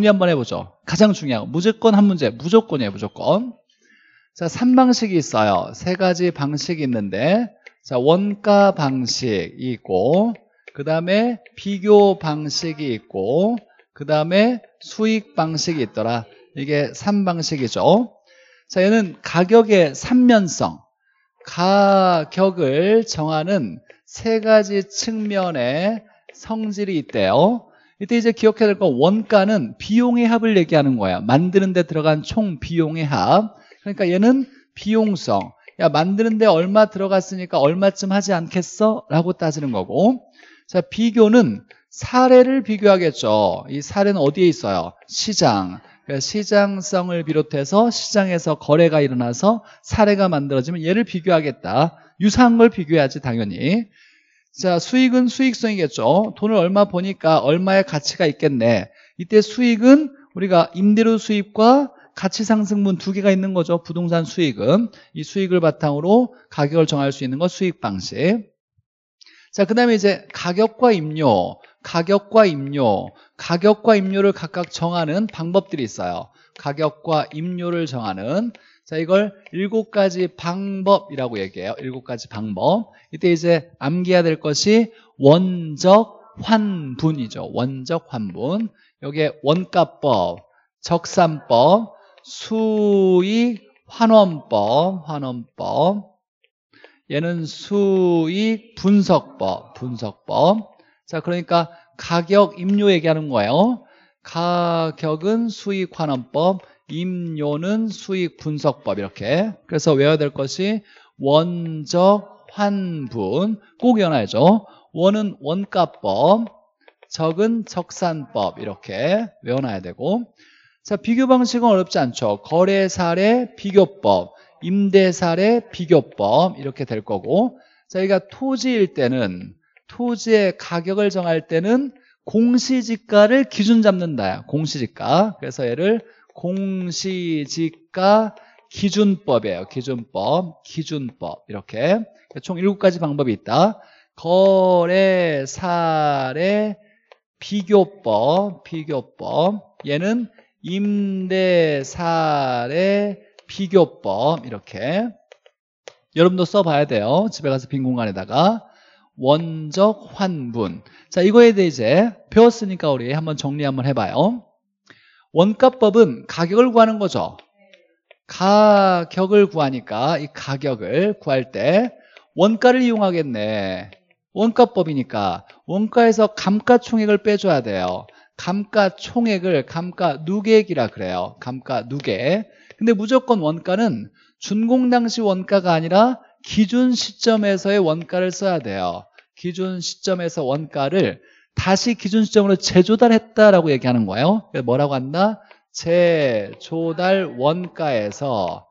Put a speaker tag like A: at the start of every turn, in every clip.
A: 정리 한번 해보죠. 가장 중요한 무조건 한 문제. 무조건이에요. 무조건. 자, 3방식이 있어요. 세 가지 방식이 있는데 자, 원가 방식이 있고 그 다음에 비교 방식이 있고 그 다음에 수익 방식이 있더라. 이게 3방식이죠. 자, 얘는 가격의 삼면성, 가격을 정하는 세 가지 측면의 성질이 있대요. 이때 이제 기억해야 될 건 원가는 비용의 합을 얘기하는 거야. 만드는 데 들어간 총 비용의 합. 그러니까 얘는 비용성. 야 만드는데 얼마 들어갔으니까 얼마쯤 하지 않겠어? 라고 따지는 거고 자 비교는 사례를 비교하겠죠 이 사례는 어디에 있어요? 시장 그러니까 시장성을 비롯해서 시장에서 거래가 일어나서 사례가 만들어지면 얘를 비교하겠다 유사한 걸 비교해야지 당연히 자 수익은 수익성이겠죠. 돈을 얼마 보니까 얼마의 가치가 있겠네. 이때 수익은 우리가 임대료 수입과 가치 상승분 두 개가 있는 거죠. 부동산 수익은 이 수익을 바탕으로 가격을 정할 수 있는 건 수익 방식. 자, 그다음에 이제 가격과 임료, 가격과 임료, 가격과 임료를 각각 정하는 방법들이 있어요. 가격과 임료를 정하는 자, 이걸 일곱 가지 방법이라고 얘기해요. 일곱 가지 방법. 이때 이제 암기해야 될 것이 원적 환분이죠. 원적 환분. 여기에 원가법, 적산법, 수익 환원법, 환원법. 얘는 수익 분석법, 분석법. 자, 그러니까 가격 임료 얘기하는 거예요. 가격은 수익 환원법, 임료는 수익 분석법 이렇게 그래서 외워야 될 것이 원적 환분 꼭 외워놔야죠 원은 원가법 적은 적산법 이렇게 외워놔야 되고 자 비교 방식은 어렵지 않죠 거래 사례 비교법 임대 사례 비교법 이렇게 될 거고 저희가 토지일 때는 토지의 가격을 정할 때는 공시지가를 기준 잡는다 공시지가 그래서 얘를 공시지가 기준법이에요. 기준법, 기준법 이렇게 총 7가지 방법이 있다. 거래 사례 비교법, 비교법 얘는 임대 사례 비교법 이렇게 여러분도 써봐야 돼요. 집에 가서 빈 공간에다가 원적 환분 자 이거에 대해 이제 배웠으니까 우리 한번 정리 한번 해봐요. 원가법은 가격을 구하는 거죠. 가격을 구하니까 이 가격을 구할 때 원가를 이용하겠네. 원가법이니까 원가에서 감가총액을 빼줘야 돼요. 감가총액을 감가누계액이라 그래요. 감가누계. 근데 무조건 원가는 준공 당시 원가가 아니라 기준 시점에서의 원가를 써야 돼요. 기준 시점에서 원가를 다시 기준 시점으로 재조달했다라고 얘기하는 거예요. 뭐라고 한다? 재조달 원가에서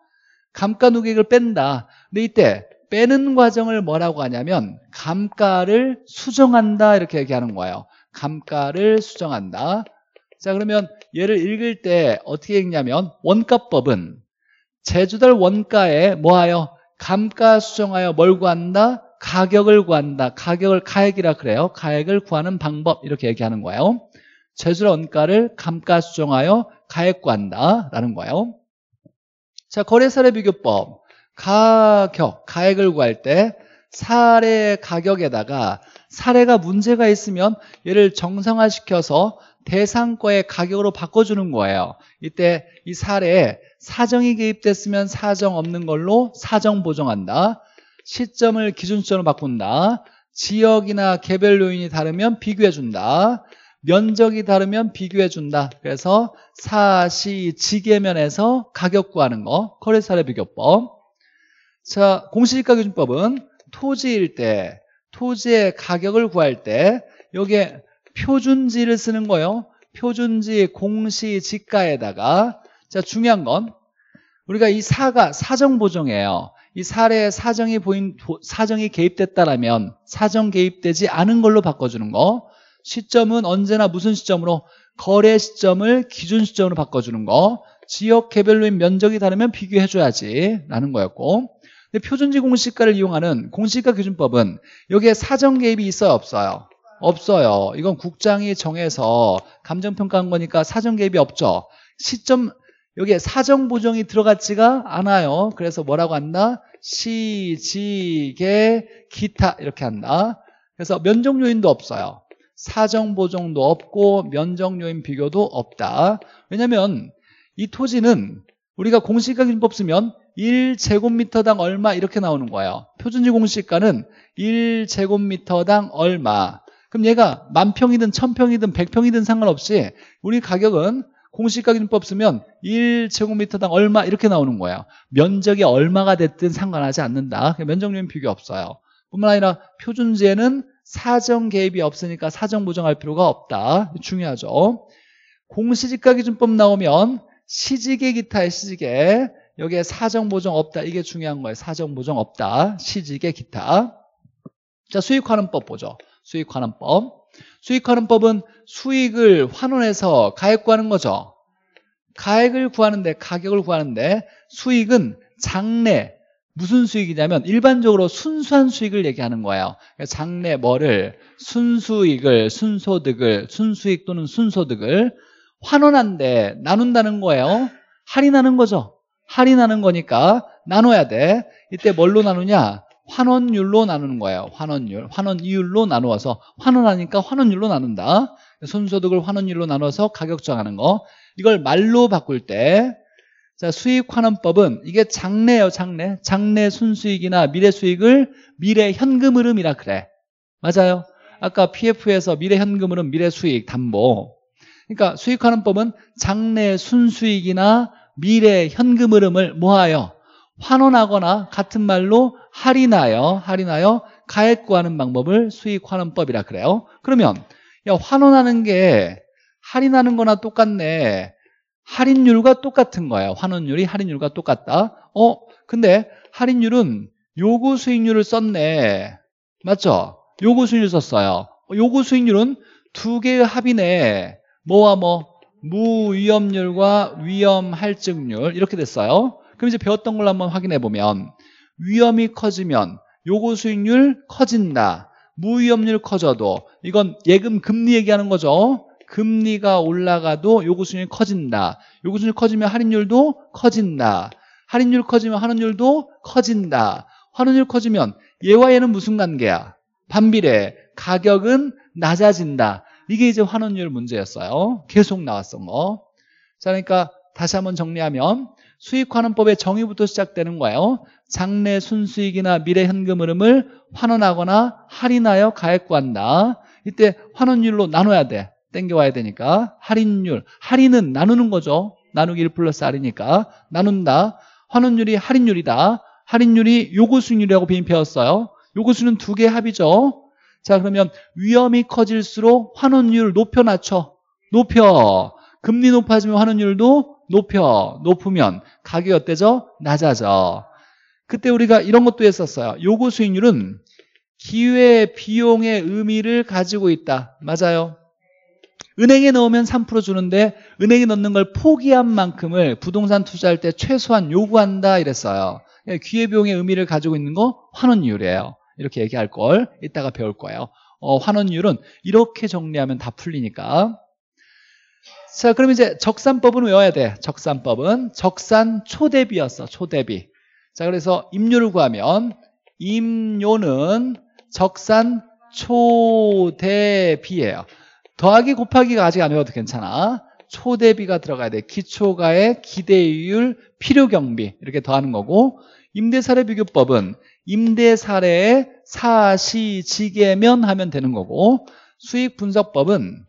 A: 감가누객을 뺀다. 근데 이때 빼는 과정을 뭐라고 하냐면 감가를 수정한다 이렇게 얘기하는 거예요. 감가를 수정한다. 자 그러면 얘를 읽을 때 어떻게 읽냐면 원가법은 재조달 원가에 뭐하여 감가 수정하여 뭘 구한다? 가격을 구한다. 가격을 가액이라 그래요. 가액을 구하는 방법 이렇게 얘기하는 거예요. 재술 원가를 감가수정하여 가액 구한다라는 거예요. 자, 거래사례 비교법. 가격, 가액을 구할 때 사례 가격에다가 사례가 문제가 있으면 얘를 정상화시켜서 대상과의 가격으로 바꿔주는 거예요. 이때 이 사례에 사정이 개입됐으면 사정 없는 걸로 사정 보정한다. 시점을 기준점으로 바꾼다. 지역이나 개별 요인이 다르면 비교해준다. 면적이 다르면 비교해준다. 그래서 사시 지계면에서 가격 구하는 거. 거래사례 비교법. 자, 공시지가 기준법은 토지일 때, 토지의 가격을 구할 때 여기에 표준지를 쓰는 거예요. 표준지 공시지가에다가 자 중요한 건 우리가 이 사가 사정보정이에요. 이 사례 사정이 보인 사정이 개입됐다라면 사정 개입되지 않은 걸로 바꿔주는 거 시점은 언제나 무슨 시점으로 거래 시점을 기준 시점으로 바꿔주는 거 지역 개별로인 면적이 다르면 비교해줘야지 라는 거였고 근데 표준지 공시가를 이용하는 공시가 기준법은 여기에 사정 개입이 있어요 없어요? 없어요 이건 국장이 정해서 감정평가한 거니까 사정 개입이 없죠 시점 여기에 사정보정이 들어갔지가 않아요. 그래서 뭐라고 한다? 시지개 기타 이렇게 한다. 그래서 면적 요인도 없어요. 사정 보정도 없고 면적 요인 비교도 없다. 왜냐하면 이 토지는 우리가 공시가기준법 쓰면 1제곱미터당 얼마 이렇게 나오는 거예요. 표준지 공시가는 1제곱미터당 얼마. 그럼 얘가 만평이든 천평이든 백평이든 상관없이 우리 가격은 공시가격법 쓰면 1제곱미터당 얼마 이렇게 나오는 거예요. 면적이 얼마가 됐든 상관하지 않는다. 그러니까 면적률 비교 없어요. 뿐만 아니라 표준지에는 사정 개입이 없으니까 사정 보정할 필요가 없다. 중요하죠. 공시지가기준법 나오면 시지계 기타의 시지계 여기에 사정 보정 없다. 이게 중요한 거예요. 사정 보정 없다. 시지계 기타. 자, 수익 환원법 보죠. 수익 환원법. 수익하는 법은 수익을 환원해서 가액 구하는 거죠. 가액을 구하는데 가격을 구하는데 수익은 장래 무슨 수익이냐면 일반적으로 순수한 수익을 얘기하는 거예요. 그러니까 장래 뭐를 순수익을 순소득을 순수익 또는 순소득을 환원한데 나눈다는 거예요. 할인하는 거죠. 할인하는 거니까 나눠야 돼. 이때 뭘로 나누냐? 환원율로 나누는 거예요. 환원율. 환원이율로 나누어서 환원하니까 환원율로 나눈다. 순소득을 환원율로 나눠서 가격 정하는 거. 이걸 말로 바꿀 때 자, 수익 환원법은 이게 장래예요, 장래. 장래 순수익이나 미래 수익을 미래 현금 흐름이라 그래. 맞아요. 아까 PF에서 미래 현금 흐름, 미래 수익, 담보. 그러니까 수익 환원법은 장래 순수익이나 미래 현금 흐름을 모아요. 환원하거나 같은 말로 할인하여 할인하여 가액 구하는 방법을 수익 환원법이라 그래요. 그러면 야 환원하는 게 할인하는 거나 똑같네. 할인율과 똑같은 거예요. 환원율이 할인율과 똑같다. 어? 근데 할인율은 요구 수익률을 썼네. 맞죠? 요구 수익률 썼어요. 어, 요구 수익률은 두 개의 합이네. 뭐와 뭐? 무위험률과 위험할증률 이렇게 됐어요. 그럼 이제 배웠던 걸로 한번 확인해 보면 위험이 커지면 요구 수익률 커진다. 무위험률 커져도 이건 예금 금리 얘기하는 거죠. 금리가 올라가도 요구 수익률이 커진다. 요구 수익률 커지면 할인율도 커진다. 할인율 커지면 환원율도 커진다. 환원율 커지면 얘와 얘는 무슨 관계야? 반비례. 가격은 낮아진다. 이게 이제 환원율 문제였어요. 계속 나왔던 거. 자, 그러니까 다시 한번 정리하면 수익환원 법의 정의부터 시작되는 거예요. 장래 순수익이나 미래 현금 흐름을 환원하거나 할인하여 가액구한다. 이때 환원율로 나눠야 돼. 땡겨와야 되니까. 할인율. 할인은 나누는 거죠. 나누기 1 플러스 R이니까. 나눈다. 환원율이 할인율이다. 할인율이 요구수익률이라고 빈폐였어요. 요구수는 두 개 합이죠. 자 그러면 위험이 커질수록 환원율 높여 낮춰. 높여. 금리 높아지면 환원율도 높여, 높으면 가격이 어때죠 낮아져. 그때 우리가 이런 것도 했었어요. 요구 수익률은 기회 비용의 의미를 가지고 있다. 맞아요. 은행에 넣으면 3% 주는데 은행에 넣는 걸 포기한 만큼을 부동산 투자할 때 최소한 요구한다 이랬어요. 예, 기회비용의 의미를 가지고 있는 거 환원율이에요. 이렇게 얘기할 걸 이따가 배울 거예요. 어, 환원율은 이렇게 정리하면 다 풀리니까. 자, 그럼 이제 적산법은 외워야 돼. 적산법은 적산 초대비였어. 초대비. 자, 그래서 임료를 구하면 임료는 적산 초대비예요. 더하기 곱하기가 아직 안 외워도 괜찮아. 초대비가 들어가야 돼. 기초가의 기대율, 필요경비 이렇게 더하는 거고 임대사례 비교법은 임대사례의 사시지계면 하면 되는 거고 수익분석법은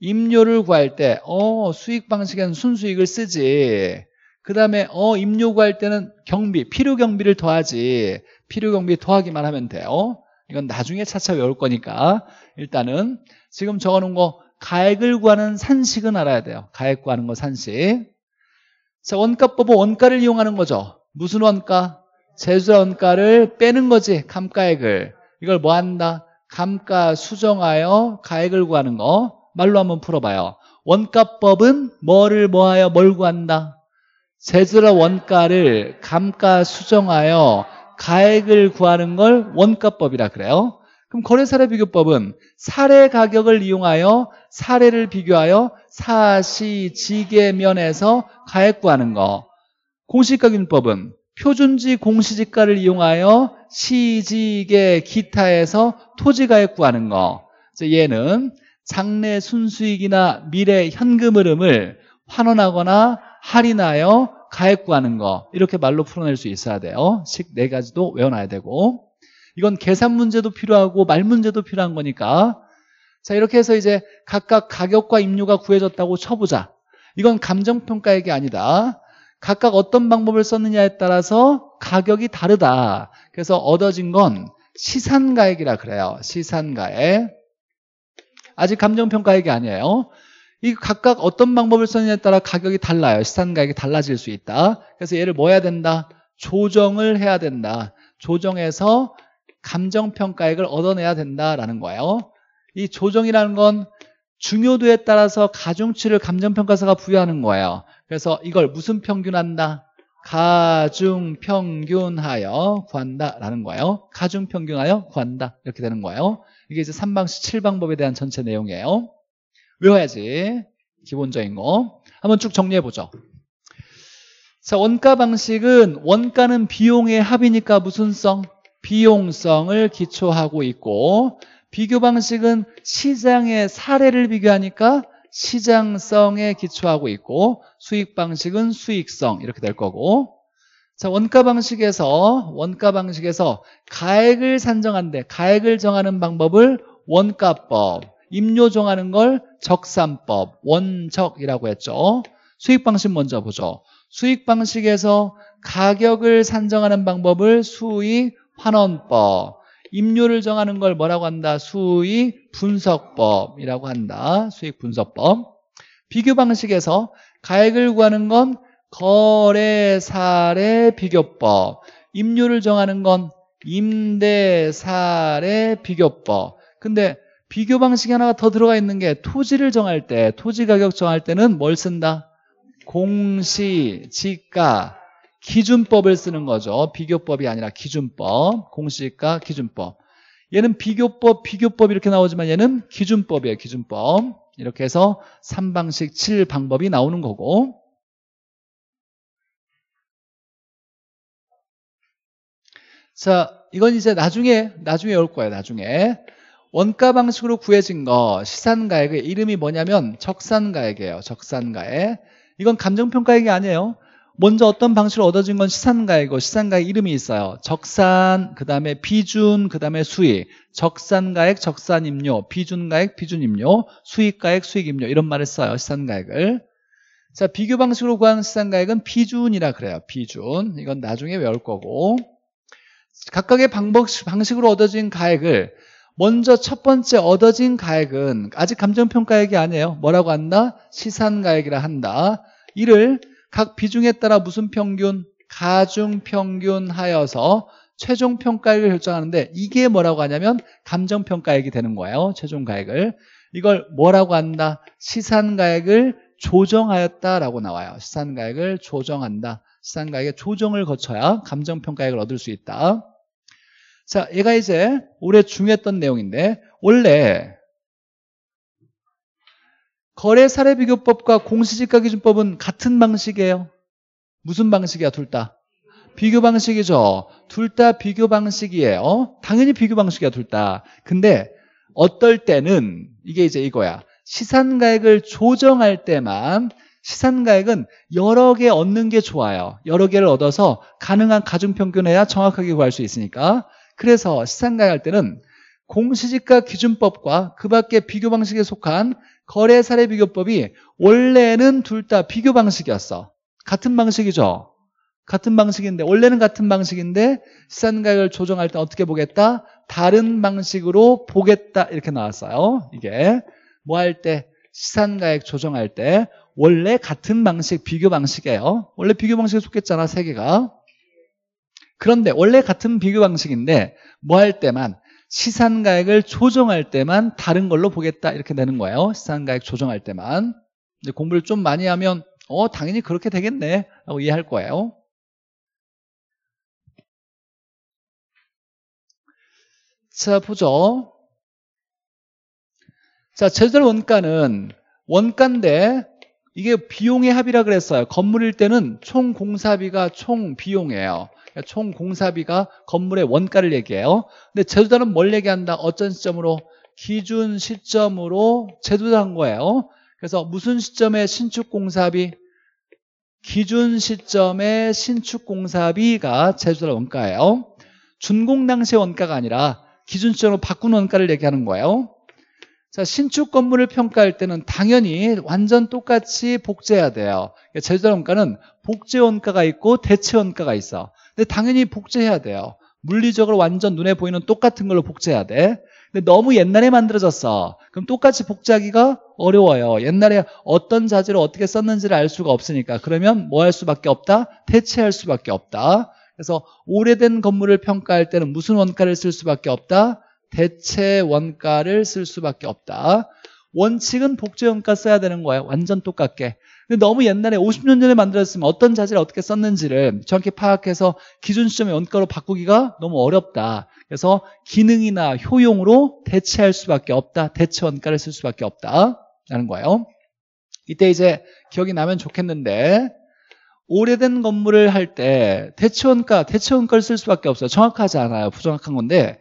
A: 임료를 구할 때, 어, 수익 방식에는 순수익을 쓰지. 그 다음에, 어, 임료 구할 때는 경비, 필요 경비를 더하지. 필요 경비 더하기만 하면 돼요. 이건 나중에 차차 외울 거니까. 일단은, 지금 적어 놓은 거, 가액을 구하는 산식은 알아야 돼요. 가액 구하는 거 산식. 자, 원가법은 원가를 이용하는 거죠. 무슨 원가? 제조자 원가를 빼는 거지. 감가액을. 이걸 뭐 한다? 감가 수정하여 가액을 구하는 거. 말로 한번 풀어봐요. 원가법은 뭐를 뭐하여 뭘 구한다? 제주라 원가를 감가 수정하여 가액을 구하는 걸 원가법이라 그래요. 그럼 거래사례 비교법은 사례 가격을 이용하여 사례를 비교하여 사시 지계면에서 가액 구하는 거. 공시가균법은 표준지 공시지가를 이용하여 시지계 기타에서 토지가액 구하는 거. 얘는 장래 순수익이나 미래 현금 흐름을 환원하거나 할인하여 가액 구하는 거 이렇게 말로 풀어낼 수 있어야 돼요 식 네 가지도 외워놔야 되고 이건 계산 문제도 필요하고 말 문제도 필요한 거니까 자 이렇게 해서 이제 각각 가격과 임료가 구해졌다고 쳐보자 이건 감정평가액이 아니다 각각 어떤 방법을 썼느냐에 따라서 가격이 다르다 그래서 얻어진 건 시산가액이라 그래요 시산가액 아직 감정평가 액이 아니에요. 이 각각 어떤 방법을 쓰느냐에 따라 가격이 달라요. 시산 가액이 달라질 수 있다. 그래서 얘를 뭐 해야 된다? 조정을 해야 된다. 조정해서 감정평가액을 얻어내야 된다라는 거예요. 이 조정이라는 건 중요도에 따라서 가중치를 감정평가사가 부여하는 거예요. 그래서 이걸 무슨 평균한다? 가중평균하여 구한다라는 거예요. 가중평균하여 구한다 이렇게 되는 거예요. 이게 이제 3방식 7방법에 대한 전체 내용이에요. 외워야지. 기본적인 거. 한번 쭉 정리해보죠. 자, 원가 방식은 원가는 비용의 합이니까 무슨 성? 비용성을 기초하고 있고 비교 방식은 시장의 사례를 비교하니까 시장성에 기초하고 있고 수익 방식은 수익성 이렇게 될 거고 자, 원가 방식에서 원가 방식에서 가액을 산정한데 가액을 정하는 방법을 원가법, 임료 정하는 걸 적산법, 원적이라고 했죠. 수익 방식 먼저 보죠. 수익 방식에서 가격을 산정하는 방법을 수익 환원법, 임료를 정하는 걸 뭐라고 한다? 수익 분석법이라고 한다. 수익 분석법. 비교 방식에서 가액을 구하는 건 거래사례 비교법 임료를 정하는 건 임대사례 비교법 근데 비교 방식이 하나 가더 들어가 있는 게 토지를 정할 때 토지 가격 정할 때는 뭘 쓴다? 공시, 지가, 기준법을 쓰는 거죠 비교법이 아니라 기준법 공시가 기준법 얘는 비교법 비교법 이렇게 나오지만 얘는 기준법이에요 기준법 이렇게 해서 3방식 7방법이 나오는 거고 자, 이건 이제 나중에, 나중에 올 거예요, 나중에. 원가 방식으로 구해진 거, 시산가액의 이름이 뭐냐면 적산가액이에요, 적산가액. 이건 감정평가액이 아니에요. 먼저 어떤 방식으로 얻어진 건 시산가액이고 시산가액 이름이 있어요. 적산, 그 다음에 비준, 그 다음에 수익. 적산가액, 적산임료, 비준가액, 비준임료, 수익가액, 수익임료 이런 말을 써요. 시산가액을. 자, 비교 방식으로 구하는 시산가액은 비준이라 그래요. 비준. 이건 나중에 외울 거고. 각각의 방법, 방식으로 얻어진 가액을 먼저 첫 번째 얻어진 가액은 아직 감정평가액이 아니에요. 뭐라고 한다? 시산가액이라 한다. 이를 각 비중에 따라 무슨 평균? 가중평균 하여서 최종평가액을 결정하는데 이게 뭐라고 하냐면 감정평가액이 되는 거예요. 최종가액을. 이걸 뭐라고 한다? 시산가액을 조정하였다라고 나와요. 시산가액을 조정한다. 시산가액의 조정을 거쳐야 감정평가액을 얻을 수 있다. 자, 얘가 이제 올해 중요했던 내용인데 원래 거래 사례 비교법과 공시지가 기준법은 같은 방식이에요. 무슨 방식이야, 둘 다? 비교 방식이죠. 둘 다 비교 방식이에요. 어? 당연히 비교 방식이야, 둘 다. 근데 어떨 때는 이게 이제 이거야. 시산가액을 조정할 때만 시산가액은 여러 개 얻는 게 좋아요. 여러 개를 얻어서 가능한 가중평균해야 정확하게 구할 수 있으니까 그래서 시상가할 때는 공시지가 기준법과 그 밖의 비교 방식에 속한 거래 사례 비교법이 원래는 둘 다 비교 방식이었어. 같은 방식이죠. 같은 방식인데 원래는 같은 방식인데 시산가액을 조정할 때 어떻게 보겠다? 다른 방식으로 보겠다 이렇게 나왔어요. 이게 뭐 할 때 시산가액 조정할 때 원래 같은 방식 비교 방식이에요. 원래 비교 방식에 속했잖아 세 개가. 그런데 원래 같은 비교 방식인데 뭐 할 때만 시산가액을 조정할 때만 다른 걸로 보겠다 이렇게 되는 거예요 시산가액 조정할 때만 근데 공부를 좀 많이 하면 어 당연히 그렇게 되겠네 라고 이해할 거예요 자 보죠 자 제절 원가는 원가인데 이게 비용의 합이라 그랬어요 건물일 때는 총 공사비가 총 비용이에요 총 공사비가 건물의 원가를 얘기해요. 근데 제조자는 뭘 얘기한다? 어떤 시점으로? 기준 시점으로 제조자한 거예요. 그래서 무슨 시점에 신축 공사비? 기준 시점에 신축 공사비가 제조자 원가예요. 준공 당시 원가가 아니라 기준 시점으로 바꾼 원가를 얘기하는 거예요. 자, 신축 건물을 평가할 때는 당연히 완전 똑같이 복제해야 돼요. 그러니까 제조자 원가는 복제 원가가 있고 대체 원가가 있어. 근데 당연히 복제해야 돼요. 물리적으로 완전 눈에 보이는 똑같은 걸로 복제해야 돼. 근데 너무 옛날에 만들어졌어. 그럼 똑같이 복제하기가 어려워요. 옛날에 어떤 자재를 어떻게 썼는지를 알 수가 없으니까. 그러면 뭐 할 수밖에 없다? 대체할 수밖에 없다. 그래서 오래된 건물을 평가할 때는 무슨 원가를 쓸 수밖에 없다? 대체 원가를 쓸 수밖에 없다. 원칙은 복제 원가 써야 되는 거예요. 완전 똑같게. 근데 너무 옛날에 50년 전에 만들었으면 어떤 자질을 어떻게 썼는지를 정확히 파악해서 기준 시점의 원가로 바꾸기가 너무 어렵다. 그래서 기능이나 효용으로 대체할 수밖에 없다. 대체 원가를 쓸 수밖에 없다. 라는 거예요. 이때 이제 기억이 나면 좋겠는데 오래된 건물을 할 때 대체원가, 대체원가를 쓸 수밖에 없어요. 정확하지 않아요. 부정확한 건데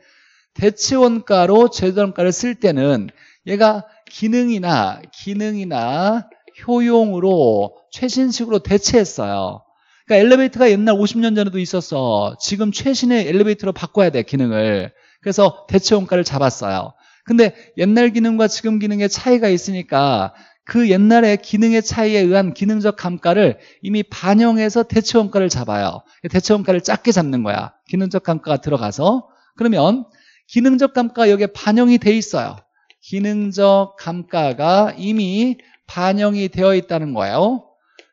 A: 대체원가로 제조원가를 쓸 때는 얘가 기능이나 기능이나 효용으로 최신식으로 대체했어요. 그러니까 엘리베이터가 옛날 50년 전에도 있었어. 지금 최신의 엘리베이터로 바꿔야 돼, 기능을. 그래서 대체 원가를 잡았어요. 근데 옛날 기능과 지금 기능의 차이가 있으니까 그 옛날의 기능의 차이에 의한 기능적 감가를 이미 반영해서 대체 원가를 잡아요. 대체 원가를 작게 잡는 거야. 기능적 감가가 들어가서. 그러면 기능적 감가가 여기에 반영이 돼 있어요. 기능적 감가가 이미 반영이 되어 있다는 거예요.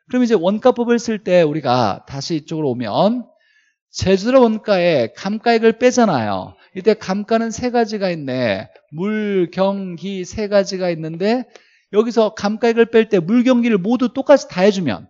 A: 그럼 이제 원가법을 쓸 때 우리가 다시 이쪽으로 오면 제주도 원가에 감가액을 빼잖아요. 이때 감가는 세 가지가 있네. 물, 경, 기세 가지가 있는데 여기서 감가액을 뺄 때 물, 경, 기를 모두 똑같이 다 해주면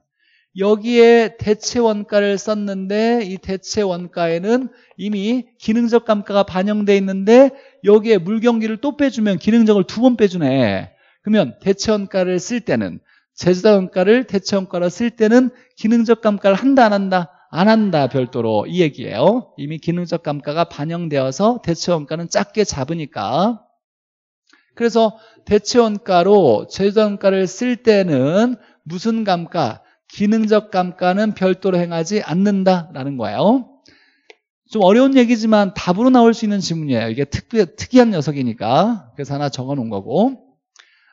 A: 여기에 대체 원가를 썼는데 이 대체 원가에는 이미 기능적 감가가 반영돼 있는데 여기에 물경기를 또 빼주면 기능적을 두 번 빼주네. 그러면 대체원가를 쓸 때는 제조자 원가를 대체원가로 쓸 때는 기능적 감가를 한다 안 한다? 안 한다 별도로 이 얘기예요 이미 기능적 감가가 반영되어서 대체원가는 작게 잡으니까 그래서 대체원가로 제조자 원가를 쓸 때는 무슨 감가? 기능적 감가는 별도로 행하지 않는다라는 거예요 좀 어려운 얘기지만 답으로 나올 수 있는 질문이에요 이게 특, 특이한 녀석이니까 그래서 하나 적어놓은 거고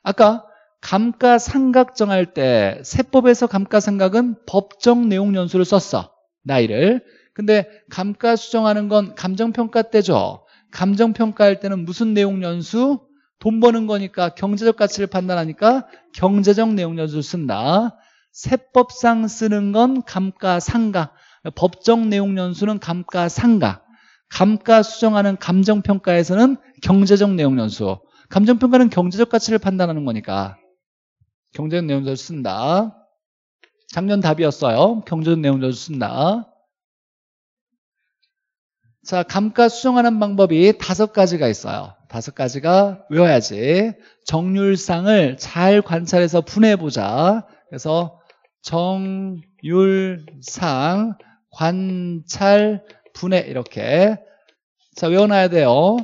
A: 아까 감가상각 정할 때 세법에서 감가상각은 법정 내용 연수를 썼어. 나이를. 근데 감가 수정하는 건 감정평가 때죠. 감정평가할 때는 무슨 내용 연수? 돈 버는 거니까 경제적 가치를 판단하니까 경제적 내용 연수를 쓴다. 세법상 쓰는 건 감가상각. 법정 내용 연수는 감가상각. 감가 수정하는 감정평가에서는 경제적 내용 연수. 감정평가는 경제적 가치를 판단하는 거니까 경제적 내용자를 쓴다. 작년 답이었어요. 경제적 내용자를 쓴다. 자, 감가 수정하는 방법이 다섯 가지가 있어요. 다섯 가지가 외워야지. 정률상을 잘 관찰해서 분해해보자. 그래서 정률상 관찰 분해 이렇게 자 외워놔야 돼요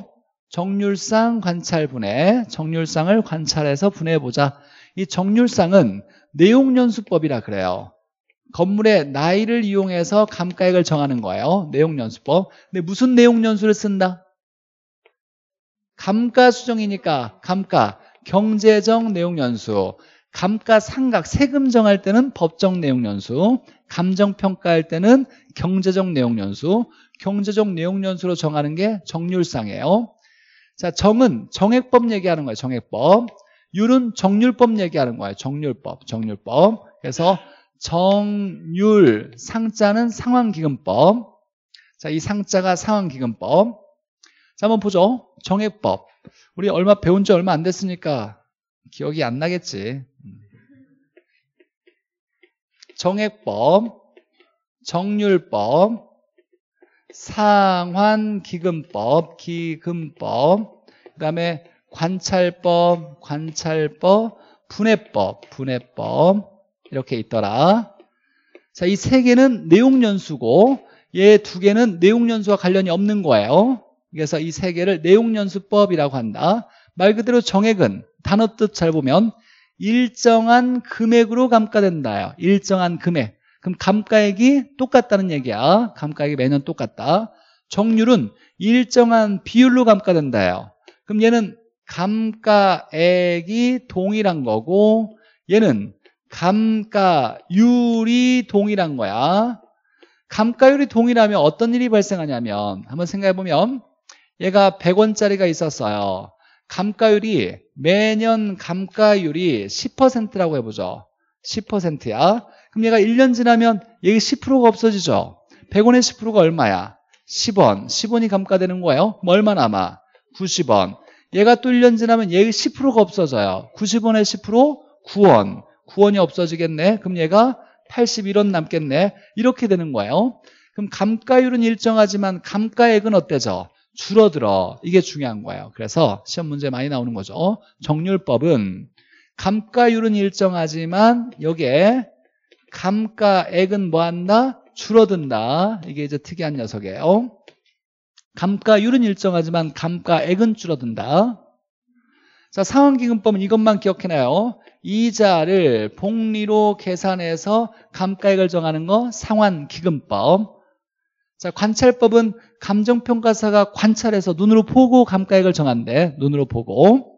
A: 정률상 관찰분해, 정률상을 관찰해서 분해해보자. 이 정률상은 내용연수법이라 그래요. 건물의 나이를 이용해서 감가액을 정하는 거예요. 내용연수법. 근데 무슨 내용연수를 쓴다? 감가수정이니까 감가, 경제적 내용연수, 감가상각, 세금 정할 때는 법적 내용연수, 감정평가할 때는 경제적 내용연수, 경제적 내용연수로 정하는 게 정률상이에요. 자, 정은 정액법 얘기하는 거예요. 정액법. 율은 정률법 얘기하는 거예요. 정률법. 정률법. 그래서 정률 상자는 상황기금법. 자, 이 상자가 상황기금법. 자, 한번 보죠. 정액법. 우리 얼마 배운 지 얼마 안 됐으니까 기억이 안 나겠지. 정액법, 정률법, 상환기금법, 기금법, 그 다음에 관찰법, 관찰법, 분해법, 분해법 이렇게 있더라. 자, 이 세 개는 내용연수고 얘 두 개는 내용연수와 관련이 없는 거예요. 그래서 이 세 개를 내용연수법이라고 한다. 말 그대로 정액은 단어 뜻 잘 보면 일정한 금액으로 감가된다요. 일정한 금액. 그럼 감가액이 똑같다는 얘기야. 감가액이 매년 똑같다. 정률은 일정한 비율로 감가된다요. 그럼 얘는 감가액이 동일한 거고 얘는 감가율이 동일한 거야. 감가율이 동일하면 어떤 일이 발생하냐면 한번 생각해보면 얘가 100원짜리가 있었어요. 감가율이 매년 감가율이 10%라고 해보죠. 10%야. 그럼 얘가 1년 지나면 얘 10%가 없어지죠. 100원의 10%가 얼마야? 10원. 10원이 감가되는 거예요. 그럼 얼마 남아? 90원. 얘가 또 1년 지나면 얘 10%가 없어져요. 90원에 10% 9원. 9원이 없어지겠네. 그럼 얘가 81원 남겠네. 이렇게 되는 거예요. 그럼 감가율은 일정하지만 감가액은 어때죠? 줄어들어. 이게 중요한 거예요. 그래서 시험 문제 많이 나오는 거죠. 정률법은 감가율은 일정하지만 여기에 감가액은 뭐한다? 줄어든다. 이게 이제 특이한 녀석이에요. 감가율은 일정하지만 감가액은 줄어든다. 자, 상환기금법은 이것만 기억해놔요. 이자를 복리로 계산해서 감가액을 정하는 거 상환기금법. 자, 관찰법은 감정평가사가 관찰해서 눈으로 보고 감가액을 정한대. 눈으로 보고.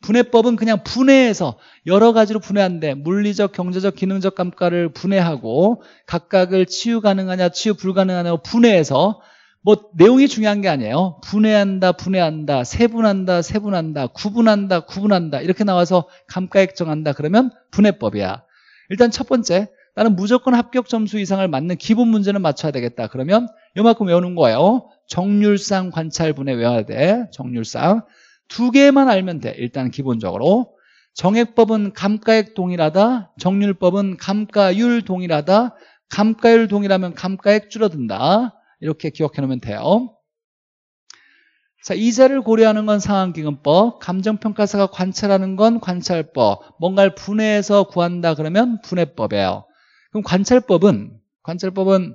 A: 분해법은 그냥 분해해서 여러 가지로 분해한데 물리적, 경제적, 기능적 감가를 분해하고 각각을 치유 가능하냐, 치유 불가능하냐 분해해서 뭐 내용이 중요한 게 아니에요. 분해한다, 분해한다, 세분한다, 세분한다, 구분한다, 구분한다 이렇게 나와서 감가액 정한다 그러면 분해법이야. 일단 첫 번째 나는 무조건 합격 점수 이상을 맞는 기본 문제는 맞춰야 되겠다. 그러면 요만큼 외우는 거예요. 정률상 관찰 분해 외워야 돼. 정률상. 두 개만 알면 돼. 일단 기본적으로. 정액법은 감가액 동일하다. 정률법은 감가율 동일하다. 감가율 동일하면 감가액 줄어든다. 이렇게 기억해 놓으면 돼요. 자, 이자를 고려하는 건 상환기금법, 감정평가사가 관찰하는 건 관찰법, 뭔가를 분해해서 구한다 그러면 분해법이에요. 그럼 관찰법은, 관찰법은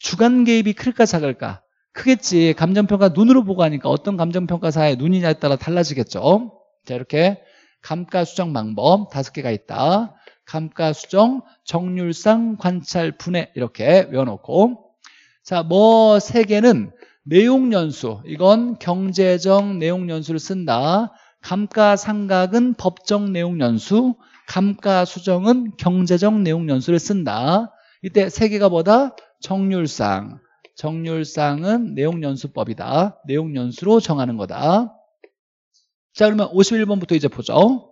A: 주간 개입이 클까 작을까? 크겠지. 감정평가 눈으로 보고 하니까 어떤 감정평가사의 눈이냐에 따라 달라지겠죠. 자, 이렇게 감가수정 방법 다섯 개가 있다. 감가수정, 정률상, 관찰, 분해 이렇게 외워놓고 자, 뭐 세 개는 내용연수, 이건 경제적 내용연수를 쓴다. 감가상각은 법정 내용연수, 감가수정은 경제적 내용연수를 쓴다. 이때 세 개가 뭐다? 정률상, 정률상은 내용연수법이다. 내용연수로 정하는 거다. 자 그러면 51번부터 이제 보죠.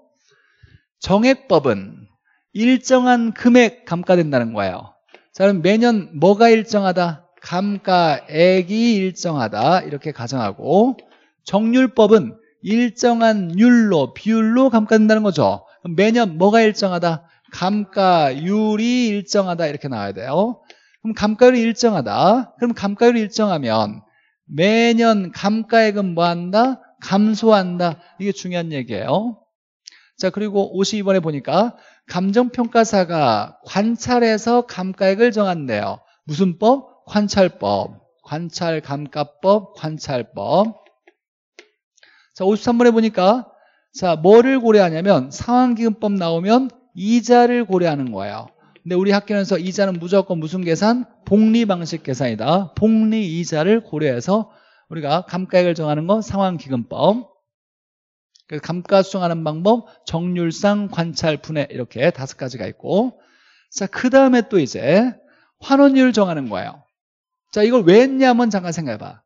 A: 정액법은 일정한 금액 감가된다는 거예요. 자 그럼 매년 뭐가 일정하다? 감가액이 일정하다 이렇게 가정하고 정률법은 일정한 율로 비율로 감가된다는 거죠. 매년 뭐가 일정하다? 감가율이 일정하다 이렇게 나와야 돼요. 그럼 감가율이 일정하다. 그럼 감가율이 일정하면 매년 감가액은 뭐 한다? 감소한다. 이게 중요한 얘기예요. 자, 그리고 52번에 보니까 감정평가사가 관찰해서 감가액을 정한대요. 무슨 법? 관찰법. 관찰감가법, 관찰법. 자, 53번에 보니까 자, 뭐를 고려하냐면 상환기금법 나오면 이자를 고려하는 거예요. 근데 우리 학교에서 이자는 무조건 무슨 계산? 복리 방식 계산이다. 복리 이자를 고려해서 우리가 감가액을 정하는 건상황기금법 감가 수정하는 방법, 정률상, 관찰, 분해 이렇게 다섯 가지가 있고 자, 그 다음에 또 이제 환원율 정하는 거예요. 자, 이걸 왜 했냐면 잠깐 생각해봐.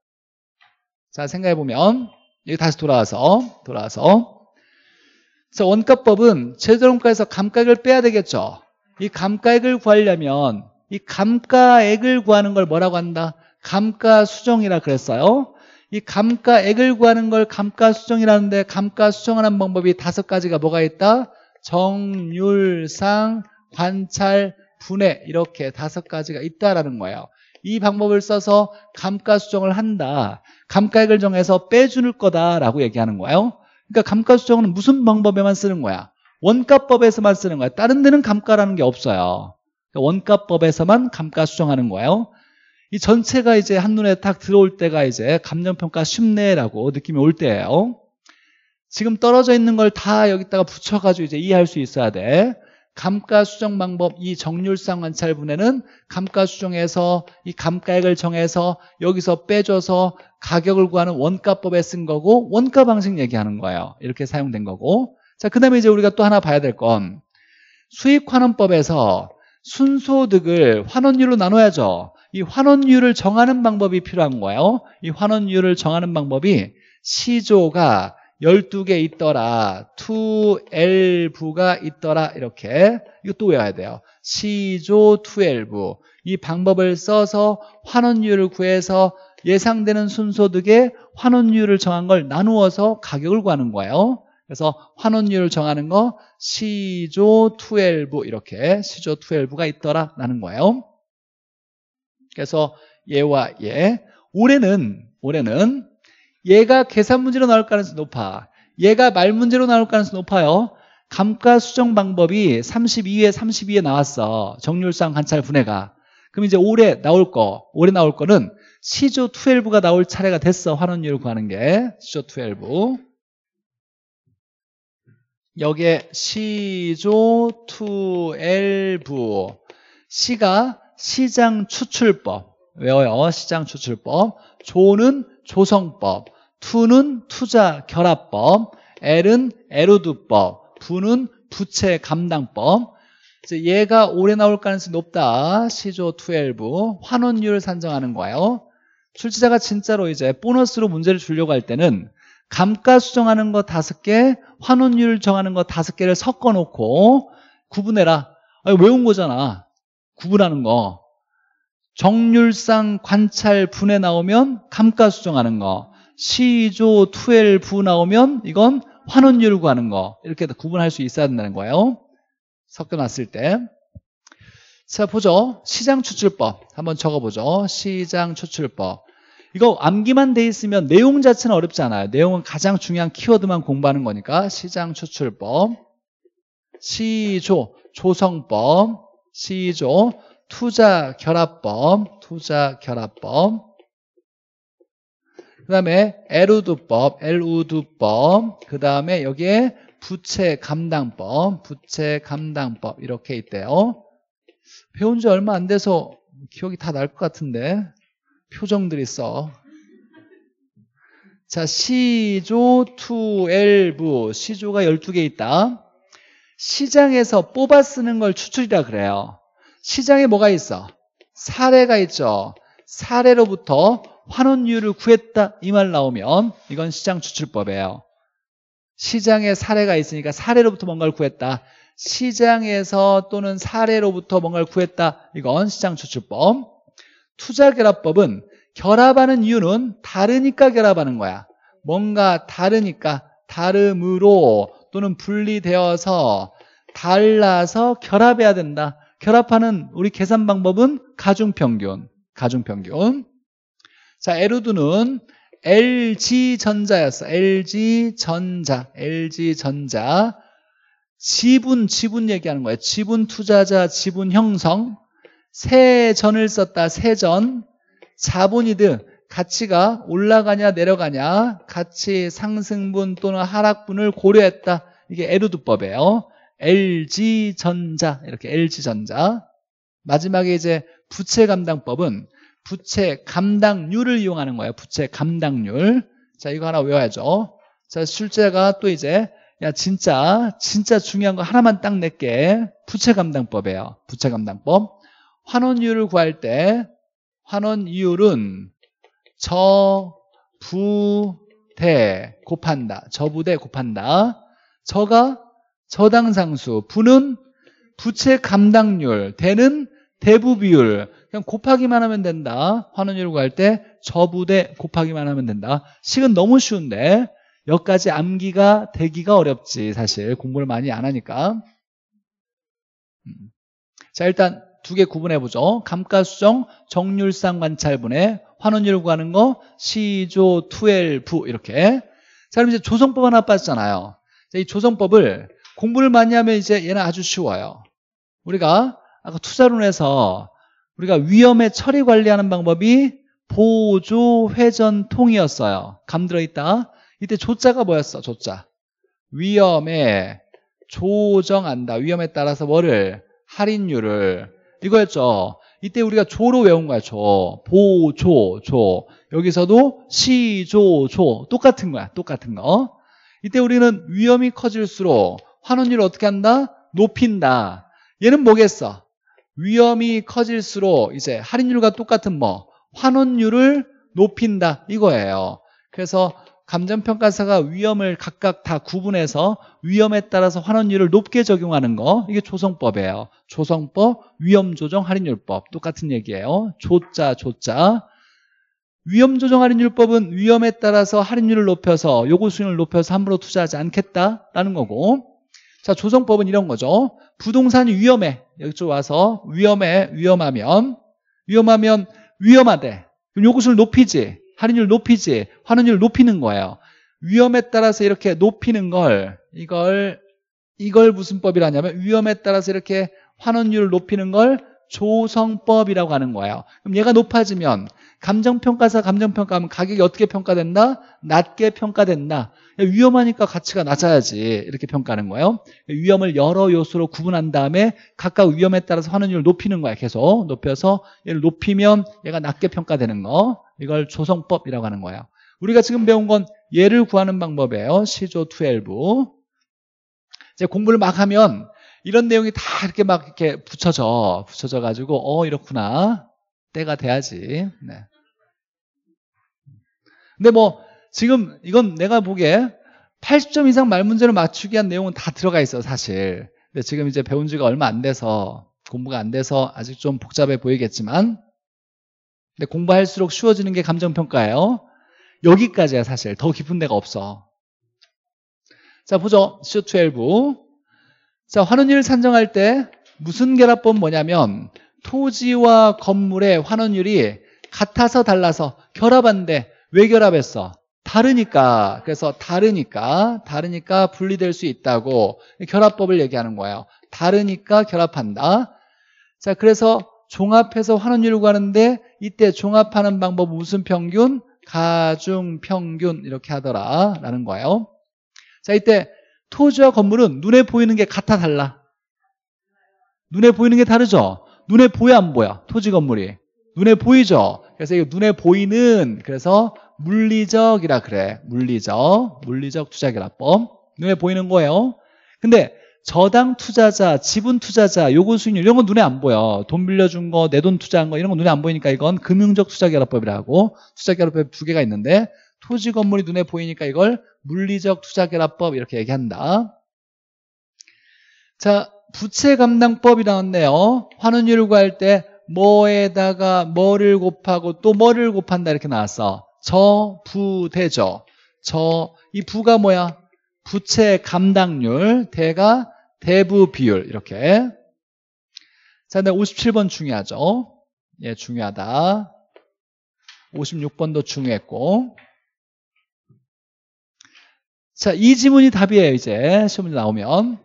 A: 자, 생각해보면 이게 다시 돌아와서 돌아와서 자, 원가법은 최저원가에서 감가액을 빼야 되겠죠. 이 감가액을 구하려면 이 감가액을 구하는 걸 뭐라고 한다? 감가수정이라 그랬어요. 이 감가액을 구하는 걸 감가수정이라는데 감가수정하는 방법이 다섯 가지가 뭐가 있다? 정률상, 관찰, 분해 이렇게 다섯 가지가 있다라는 거예요. 이 방법을 써서 감가수정을 한다. 감가액을 정해서 빼줄 거다라고 얘기하는 거예요. 그러니까 감가수정은 무슨 방법에만 쓰는 거야? 원가법에서만 쓰는 거예요. 다른 데는 감가라는 게 없어요. 원가법에서만 감가 수정하는 거예요. 이 전체가 이제 한눈에 딱 들어올 때가 이제 감정평가 쉽네라고 느낌이 올 때예요. 지금 떨어져 있는 걸 다 여기다가 붙여가지고 이제 이해할 수 있어야 돼. 감가 수정 방법 이 정률상 관찰 분해는 감가 수정에서이 감가액을 정해서 여기서 빼줘서 가격을 구하는 원가법에 쓴 거고 원가 방식 얘기하는 거예요. 이렇게 사용된 거고 자, 그 다음에 이제 우리가 또 하나 봐야 될 건 수익환원법에서 순소득을 환원율로 나눠야죠. 이 환원율을 정하는 방법이 필요한 거예요. 이 환원율을 정하는 방법이 시조가 12개 있더라 2엘부가 있더라 이렇게 이것도 외워야 돼요 시조 2엘부 이 방법을 써서 환원율을 구해서 예상되는 순소득의 환원율을 정한 걸 나누어서 가격을 구하는 거예요 그래서 환원율 정하는 거 시조 12 이렇게 시조 12가 있더라라는 거예요. 그래서 얘와 얘 올해는 올해는 얘가 계산 문제로 나올 가능성이 높아. 얘가 말 문제로 나올 가능성이 높아요. 감가 수정 방법이 32에 32에 나왔어. 정률상 관찰 분해가. 그럼 이제 올해 나올 거, 올해 나올 거는 시조 12가 나올 차례가 됐어. 환원율 구하는 게. 시조 12. 여기에 시조 투엘부 시가 시장 추출법 외워요 시장 추출법 조는 조성법 투는 투자 결합법 엘은 에로두법 부는 부채 감당법 이제 얘가 올해 나올 가능성이 높다 시조 투엘부 환원율 산정하는 거예요 출제자가 진짜로 이제 보너스로 문제를 주려고 할 때는 감가수정하는 거 다섯 개, 환원율 정하는 거 다섯 개를 섞어 놓고 구분해라. 아 외운 거잖아. 구분하는 거. 정률상 관찰 분해 나오면 감가수정하는 거. 시조 투엘 부 나오면 이건 환원율 구하는 거. 이렇게 구분할 수 있어야 된다는 거예요. 섞여 놨을 때. 자, 보죠. 시장 추출법. 한번 적어보죠. 시장 추출법. 이거 암기만 돼 있으면 내용 자체는 어렵지 않아요. 내용은 가장 중요한 키워드만 공부하는 거니까 시장 추출법, 시조, 조성법, 시조, 투자 결합법, 투자 결합법. 그다음에 에루두법, 엘우두법. 그다음에 여기에 부채 감당법, 부채 감당법 이렇게 있대요. 배운 지 얼마 안 돼서 기억이 다 날 것 같은데 표정들이 있어. 자, 시조 투엘브 시조가 12개 있다. 시장에서 뽑아 쓰는 걸 추출이라 그래요. 시장에 뭐가 있어? 사례가 있죠. 사례로부터 환원율을 구했다 이 말 나오면 이건 시장 추출법이에요. 시장에 사례가 있으니까 사례로부터 뭔가를 구했다. 시장에서 또는 사례로부터 뭔가를 구했다. 이건 시장 추출법. 투자 결합법은 결합하는 이유는 다르니까 결합하는 거야. 뭔가 다르니까 다름으로 또는 분리되어서 달라서 결합해야 된다. 결합하는 우리 계산 방법은 가중평균. 가중평균. 자, 에루두는 LG전자였어. LG전자. LG전자. 지분, 지분 얘기하는 거야 지분 투자자, 지분 형성. 세전을 썼다. 세전. 자본이득. 가치가 올라가냐 내려가냐. 가치 상승분 또는 하락분을 고려했다. 이게 에르두법이에요. LG전자. 이렇게 LG전자. 마지막에 이제 부채 감당법은 부채 감당률을 이용하는 거예요. 부채 감당률. 자, 이거 하나 외워야죠. 자, 실제가 또 이제 야 진짜 진짜 중요한 거 하나만 딱 낼게. 부채 감당법이에요. 부채 감당법. 환원 이율을 구할 때 환원 이율은 저부대 곱한다. 저부대 곱한다. 저가 저당 상수, 부는 부채 감당률, 대는 대부 비율. 그냥 곱하기만 하면 된다. 환원율 을 구할 때 저부대 곱하기만 하면 된다. 식은 너무 쉬운데 여기까지 암기가 되기가 어렵지 사실 공부를 많이 안 하니까. 음. 자 일단 두개 구분해 보죠. 감가수정 정률상 관찰분의 환원율 구하는 거 시조 투엘부 이렇게. 자 그럼 이제 조성법 하나 빠졌잖아요. 이 조성법을 공부를 많이 하면 이제 얘는 아주 쉬워요. 우리가 아까 투자론에서 우리가 위험의 처리 관리하는 방법이 보조 회전통이었어요. 감 들어있다. 이때 조자가 뭐였어? 조자. 위험에 조정한다. 위험에 따라서 뭐를? 할인율을 이거였죠. 이때 우리가 조로 외운 거야, 조. 보, 조, 조. 여기서도 시, 조, 조. 똑같은 거야, 똑같은 거. 이때 우리는 위험이 커질수록 환원율을 어떻게 한다? 높인다. 얘는 뭐겠어? 위험이 커질수록 이제 할인율과 똑같은 뭐? 환원율을 높인다. 이거예요. 그래서 감정평가사가 위험을 각각 다 구분해서 위험에 따라서 환원율을 높게 적용하는 거 이게 조성법이에요 조성법, 위험조정 할인율법 똑같은 얘기예요 조자 조자 위험조정 할인율법은 위험에 따라서 할인율을 높여서 요구 수익을 높여서 함부로 투자하지 않겠다라는 거고 자조성법은 이런 거죠 부동산위험에 여기쪽 와서 위험에 위험하면 위험하면 위험하대 요구 수익을 높이지 할인율 높이지 환원율 높이는 거예요 위험에 따라서 이렇게 높이는 걸 이걸 이걸 무슨 법이라 하냐면 위험에 따라서 이렇게 환원율을 높이는 걸 조성법이라고 하는 거예요 그럼 얘가 높아지면 감정평가사 감정평가하면 가격이 어떻게 평가된다? 낮게 평가된다 위험하니까 가치가 낮아야지 이렇게 평가하는 거예요 위험을 여러 요소로 구분한 다음에 각각 위험에 따라서 환원율을 높이는 거야 계속 높여서 얘를 높이면 얘가 낮게 평가되는 거 이걸 조성법이라고 하는 거예요 우리가 지금 배운 건 얘를 구하는 방법이에요 시조 12 이제 공부를 막 하면 이런 내용이 다 이렇게 막 이렇게 붙여져 붙여져 가지고 어 이렇구나 때가 돼야지 네. 근데 뭐 지금 이건 내가 보기에 80점 이상 말문제를 맞추기 위한 내용은 다 들어가 있어 사실 근데 지금 이제 배운 지가 얼마 안 돼서 공부가 안 돼서 아직 좀 복잡해 보이겠지만 근데 공부할수록 쉬워지는 게 감정평가예요 여기까지야 사실 더 깊은 데가 없어 자 보죠 CO2 자 환원율 산정할 때 무슨 결합법 뭐냐면 토지와 건물의 환원율이 같아서 달라서 결합한데 왜 결합했어? 다르니까 그래서 다르니까 다르니까 분리될 수 있다고 결합법을 얘기하는 거예요. 다르니까 결합한다. 자, 그래서 종합해서 환원율 구하는데 이때 종합하는 방법 무슨 평균? 가중 평균 이렇게 하더라라는 거예요. 자, 이때 토지와 건물은 눈에 보이는 게 같아 달라. 눈에 보이는 게 다르죠. 눈에 보여 안 보여? 토지 건물이. 눈에 보이죠. 그래서 이 눈에 보이는 그래서 물리적이라 그래. 물리적. 물리적 투자결합법. 눈에 보이는 거예요. 근데 저당 투자자, 지분 투자자, 요건 수익률 이런 건 눈에 안 보여. 돈 빌려준 거, 내 돈 투자한 거 이런 건 눈에 안 보이니까 이건 금융적 투자결합법이라고 투자결합법 두 개가 있는데 토지 건물이 눈에 보이니까 이걸 물리적 투자결합법 이렇게 얘기한다. 자, 부채 감당법이 나왔네요. 환원율 구할 때 뭐에다가 뭐를 곱하고 또 뭐를 곱한다 이렇게 나왔어. 저부대죠. 저, 이 부가 뭐야? 부채 감당률, 대가 대부 비율, 이렇게. 자, 근데 57번 중요하죠. 예, 중요하다. 56번도 중요했고. 자, 이 지문이 답이에요, 이제. 시험이 나오면.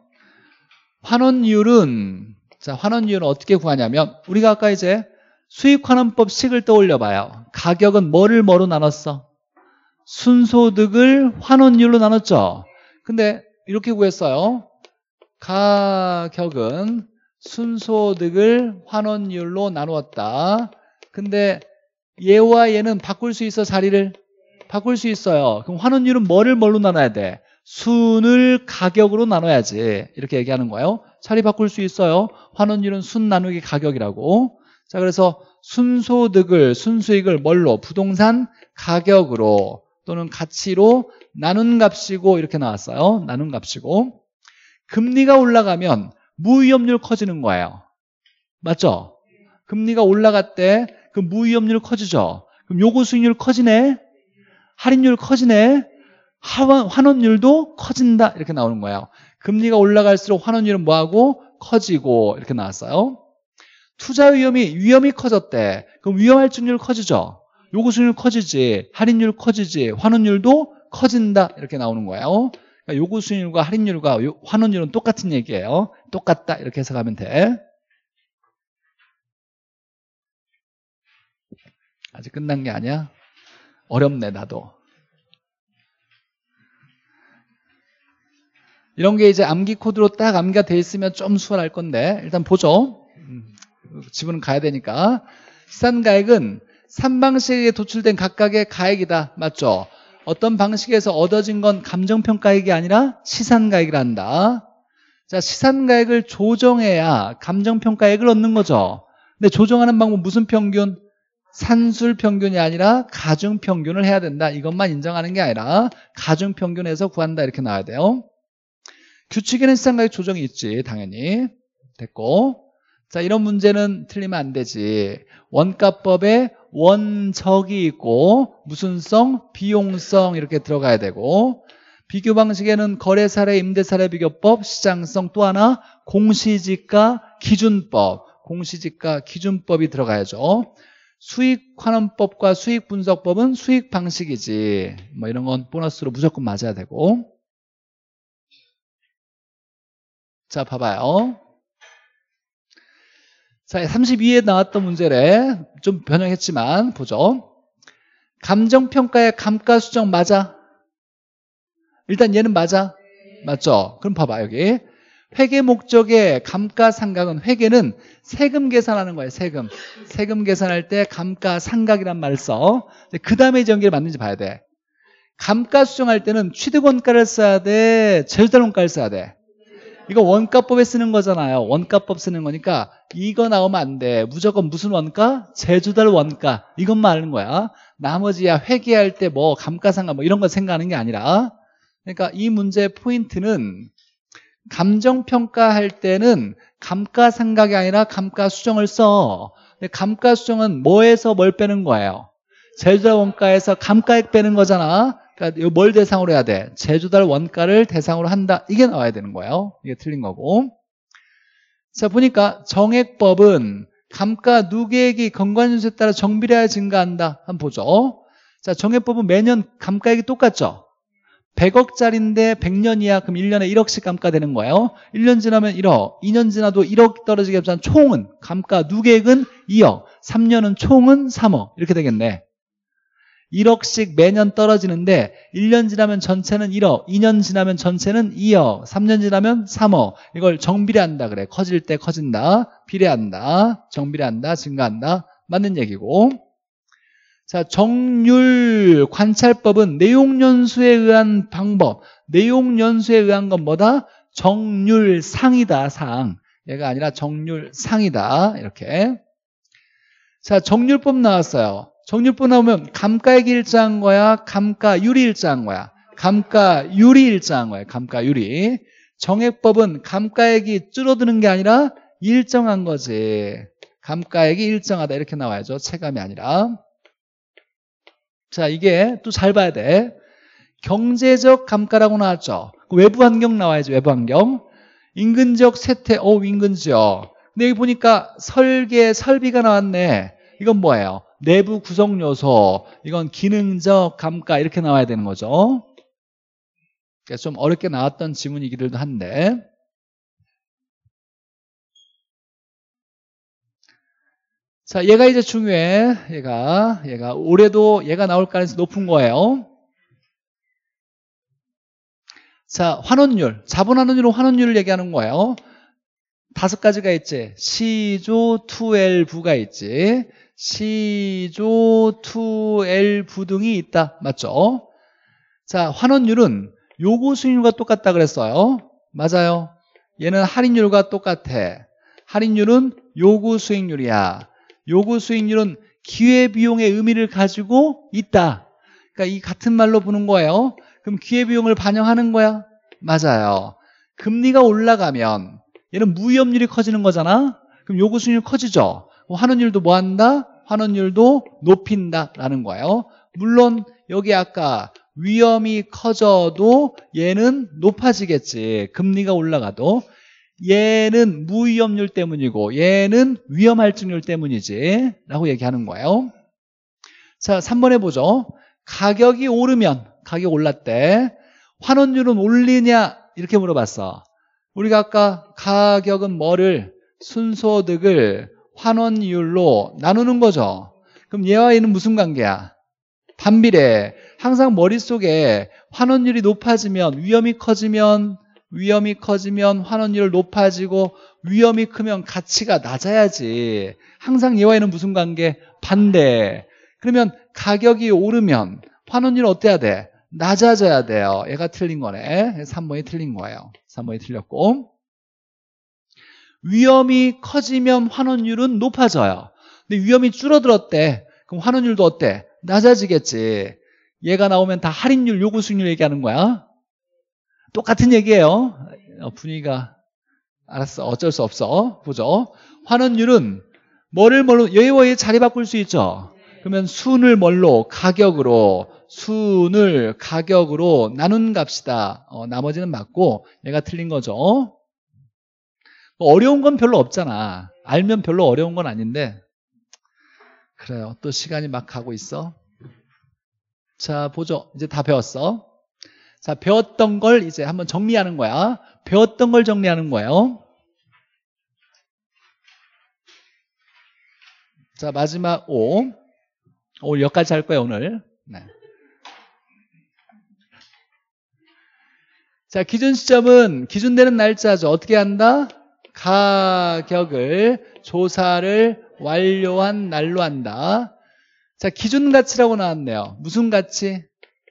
A: 환원율은, 자, 환원율은 어떻게 구하냐면, 우리가 아까 이제 수익환원법식을 떠올려봐요. 가격은 뭐를 뭐로 나눴어? 순소득을 환원율로 나눴죠. 근데 이렇게 구했어요. 가격은 순소득을 환원율로 나누었다. 근데 얘와 얘는 바꿀 수 있어 자리를 바꿀 수 있어요. 그럼 환원율은 뭐를 뭘로 나눠야 돼? 순을 가격으로 나눠야지 이렇게 얘기하는 거예요. 자리 바꿀 수 있어요. 환원율은 순 나누기 가격이라고. 자, 그래서 순소득을, 순수익을 뭘로? 부동산 가격으로 또는 가치로 나눈 값이고 이렇게 나왔어요. 나눈 값이고. 금리가 올라가면 무위험률 커지는 거예요. 맞죠? 금리가 올라갈 때그 무위험률 커지죠. 그럼 요구 수익률 커지네. 할인율 커지네. 환 환원율도 커진다. 이렇게 나오는 거예요. 금리가 올라갈수록 환원율은 뭐하고 커지고 이렇게 나왔어요. 투자 위험이 위험이 커졌대. 그럼 위험할 증률 커지죠. 요구 수익률 커지지, 할인율 커지지, 환원율도 커진다 이렇게 나오는 거예요. 그러니까 요구 수익률과 할인율과 환원율은 똑같은 얘기예요. 똑같다 이렇게 해석하면 돼. 아직 끝난 게 아니야. 어렵네 나도. 이런 게 이제 암기 코드로 딱 암기가 돼 있으면 좀 수월할 건데 일단 보죠. 지분은 가야 되니까 시산가액은 3방식에 도출된 각각의 가액이다. 맞죠? 어떤 방식에서 얻어진 건 감정평가액이 아니라 시산가액을 한다. 자, 시산가액을 조정해야 감정평가액을 얻는 거죠. 근데 조정하는 방법 무슨 평균? 산술 평균이 아니라 가중 평균을 해야 된다. 이것만 인정하는 게 아니라 가중 평균에서 구한다 이렇게 나와야 돼요. 규칙에는 시산가액 조정이 있지, 당연히. 됐고. 자, 이런 문제는 틀리면 안 되지. 원가법에 원적이 있고 무슨 성, 비용성 이렇게 들어가야 되고 비교 방식에는 거래 사례, 임대 사례 비교법, 시장성 또 하나 공시지가 기준법, 공시지가 기준법이 들어가야죠. 수익 환원법과 수익 분석법은 수익 방식이지. 뭐 이런 건 보너스로 무조건 맞아야 되고. 자, 봐봐요. 자, 32에 나왔던 문제를좀 변형했지만 보죠. 감정평가의 감가수정 맞아? 일단 얘는 맞아? 맞죠? 그럼 봐봐 여기. 회계 목적의 감가상각은 회계는 세금 계산하는 거예요 세금 세금 계산할 때 감가상각이란 말을 써그 다음에 전기를 맞는지 봐야 돼 감가 수정할 때는 취득원가를 써야 돼절단원가를 써야 돼 이거 원가법에 쓰는 거잖아요. 원가법 쓰는 거니까 이거 나오면 안 돼. 무조건 무슨 원가? 제조달 원가. 이것만 아는 거야. 나머지야 회계할 때 뭐 감가상각 뭐 이런 거 생각하는 게 아니라 그러니까 이 문제의 포인트는 감정평가할 때는 감가상각이 아니라 감가수정을 써. 근데 감가수정은 뭐에서 뭘 빼는 거예요? 제조달 원가에서 감가액 빼는 거잖아. 그러니까 뭘 대상으로 해야 돼? 제조달 원가를 대상으로 한다. 이게 나와야 되는 거예요. 이게 틀린 거고. 자, 보니까 정액법은 감가 누계액이 건관윤수에 따라 정비례하여 증가한다. 한번 보죠. 자, 정액법은 매년 감가액이 똑같죠? 100억짜리인데 100년 이하 그럼 1년에 1억씩 감가되는 거예요 1년 지나면 1억 2년 지나도 1억 떨어지게 하면 총은 감가 누계액은 2억 3년은 총은 3억 이렇게 되겠네 1억씩 매년 떨어지는데 1년 지나면 전체는 1억, 2년 지나면 전체는 2억, 3년 지나면 3억. 이걸 정비례한다 그래. 커질 때 커진다, 비례한다, 정비례한다, 증가한다. 맞는 얘기고. 자, 정률 관찰법은 내용연수에 의한 방법. 내용연수에 의한 건 뭐다? 정률상이다, 상. 얘가 아니라 정률상이다. 이렇게. 자, 정률법 나왔어요. 정육부 나오면 감가액이 일자한 거야? 감가율이 일자한 거야? 감가율이 일자한 거야. 감가율이. 정액법은 감가액이 줄어드는 게 아니라 일정한 거지. 감가액이 일정하다 이렇게 나와야죠. 체감이 아니라. 자, 이게 또 잘 봐야 돼. 경제적 감가라고 나왔죠. 그 외부 환경 나와야지, 외부 환경. 인근 지역 세태, 어, 인근 지역. 근데 여기 보니까 설계, 설비가 나왔네. 이건 뭐예요? 내부 구성 요소, 이건 기능적 감가 이렇게 나와야 되는 거죠. 그러니좀 어렵게 나왔던 지문이기도 한데 자, 얘가 이제 중요해. 얘가, 얘가 올해도 얘가 나올 가능성이 높은 거예요. 자, 환원율. 자본환원율은 환원율을 얘기하는 거예요. 다섯 가지가 있지. 시조, 투엘, 부가 있지. C조 2L 부등이 있다. 맞죠? 자, 환원율은 요구 수익률과 똑같다 그랬어요. 맞아요. 얘는 할인율과 똑같아. 할인율은 요구 수익률이야. 요구 수익률은 기회비용의 의미를 가지고 있다. 그러니까 이 같은 말로 보는 거예요. 그럼 기회비용을 반영하는 거야? 맞아요. 금리가 올라가면 얘는 무위험률이 커지는 거잖아. 그럼 요구 수익률 커지죠. 환원율도 뭐 한다? 환원율도 높인다라는 거예요. 물론 여기 아까 위험이 커져도 얘는 높아지겠지. 금리가 올라가도. 얘는 무위험률 때문이고 얘는 위험할증률 때문이지 라고 얘기하는 거예요. 자, 3번 해보죠. 가격이 오르면 가격 올랐대. 환원율은 올리냐? 이렇게 물어봤어. 우리가 아까 가격은 뭐를? 순소득을 환원율로 나누는 거죠. 그럼 얘와 얘는 무슨 관계야? 반비례. 항상 머릿속에 환원율이 높아지면 위험이 커지면 위험이 커지면 환원율 높아지고 위험이 크면 가치가 낮아야지. 항상 얘와 얘는 무슨 관계? 반대. 그러면 가격이 오르면 환원율 어때야 돼? 낮아져야 돼요. 얘가 틀린 거네. 3번이 틀린 거예요. 3번이 틀렸고. 위험이 커지면 환원율은 높아져요. 근데 위험이 줄어들었대. 그럼 환원율도 어때? 낮아지겠지. 얘가 나오면 다 할인율, 요구 수익률 얘기하는 거야. 똑같은 얘기예요. 어, 분위기가 알았어. 어쩔 수 없어. 보죠. 환원율은 뭐를 뭘로 여예와에 자리 바꿀 수 있죠. 그러면 순을 뭘로 가격으로 순을 가격으로 나눈 값이다. 어, 나머지는 맞고 얘가 틀린 거죠. 어려운 건 별로 없잖아. 알면 별로 어려운 건 아닌데. 그래요. 또 시간이 막 가고 있어. 자, 보죠. 이제 다 배웠어. 자, 배웠던 걸 이제 한번 정리하는 거야. 배웠던 걸 정리하는 거예요. 자, 마지막 5. 오, 여기까지 할 거예요, 오늘. 네. 자, 기준 시점은 기준되는 날짜죠. 어떻게 한다? 가격을 조사를 완료한 날로 한다. 자, 기준 가치라고 나왔네요. 무슨 가치?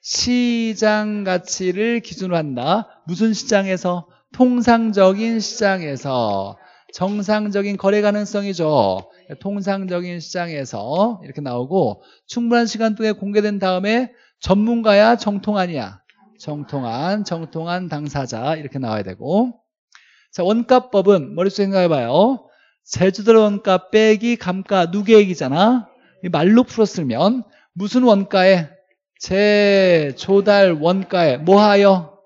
A: 시장 가치를 기준으로 한다. 무슨 시장에서? 통상적인 시장에서 정상적인 거래 가능성이죠. 통상적인 시장에서 이렇게 나오고 충분한 시간 동안 공개된 다음에 전문가야 정통아니야 정통한, 정통한 당사자 이렇게 나와야 되고 자, 원가법은 머릿속에 생각해봐요. 제주도 원가 빼기 감가 누계액이잖아. 말로 풀어 쓰면 무슨 원가에 제조달 원가에 뭐하여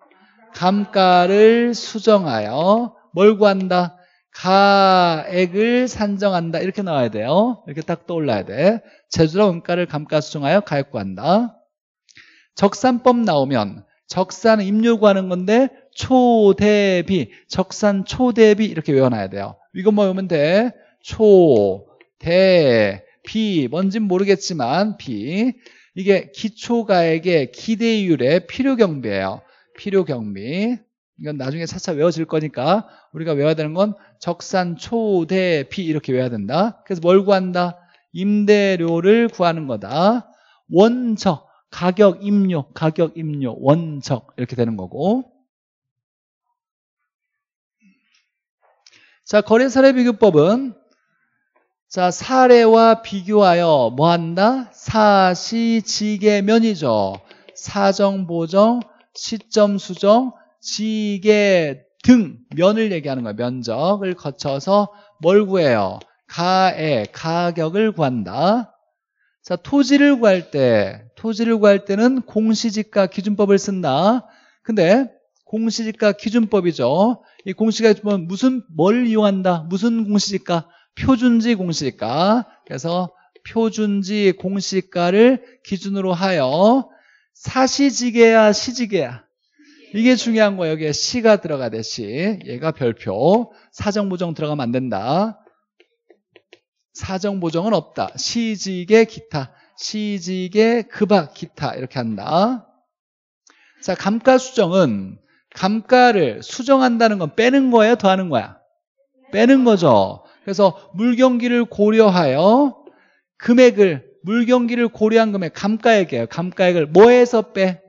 A: 감가를 수정하여 뭘 구한다? 가액을 산정한다 이렇게 나와야 돼요 이렇게 딱 떠올라야 돼 제주라 원가를 감가 수정하여 가액 구한다 적산법 나오면 적산은 임요구 하는 건데 초대비 적산 초대비 이렇게 외워놔야 돼요 이것만 외우면 돼 초 대비 뭔진 모르겠지만 비 이게 기초가액의 기대율의 필요경비예요 필요경비 이건 나중에 차차 외워질 거니까 우리가 외워야 되는 건 적산 초대비 이렇게 외워야 된다 그래서 뭘 구한다 임대료를 구하는 거다 원적 가격 입력 가격 입력 원적 이렇게 되는 거고 자, 거래사례 비교법은 자, 사례와 비교하여 뭐 한다? 사시지계면이죠. 사정, 보정, 시점, 수정, 지계 등 면을 얘기하는 거예요. 면적을 거쳐서 뭘 구해요? 가액, 가격을 구한다. 자, 토지를 구할 때 토지를 구할 때는 공시지가 기준법을 쓴다. 근데 공시지가 기준법이죠. 이 공시가 기준법은 무슨 뭘 이용한다? 무슨 공시지가? 표준지 공시지가. 그래서 표준지 공시가를 기준으로 하여 사시지계야 시지계야 이게 중요한 거예요 여기에 시가 들어가 돼 시. 얘가 별표 사정보정 들어가면 안 된다 사정보정은 없다 시지계 기타 치지게, 그악 기타 이렇게 한다. 자, 감가 수정은 감가를 수정한다는 건 빼는 거예요? 더하는 거야? 빼는 거죠. 그래서 물경기를 고려하여 금액을 물경기를 고려한 금액 감가액이에요. 감가액을 뭐에서 빼?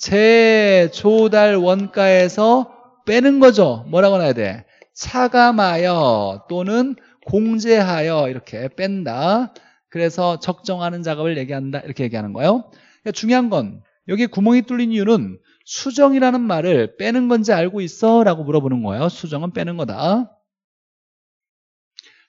A: 제조달 원가에서 빼는 거죠. 뭐라고 해야 돼? 차감하여 또는 공제하여 이렇게 뺀다. 그래서 적정하는 작업을 얘기한다 이렇게 얘기하는 거예요 그러니까 중요한 건 여기 구멍이 뚫린 이유는 수정이라는 말을 빼는 건지 알고 있어? 라고 물어보는 거예요 수정은 빼는 거다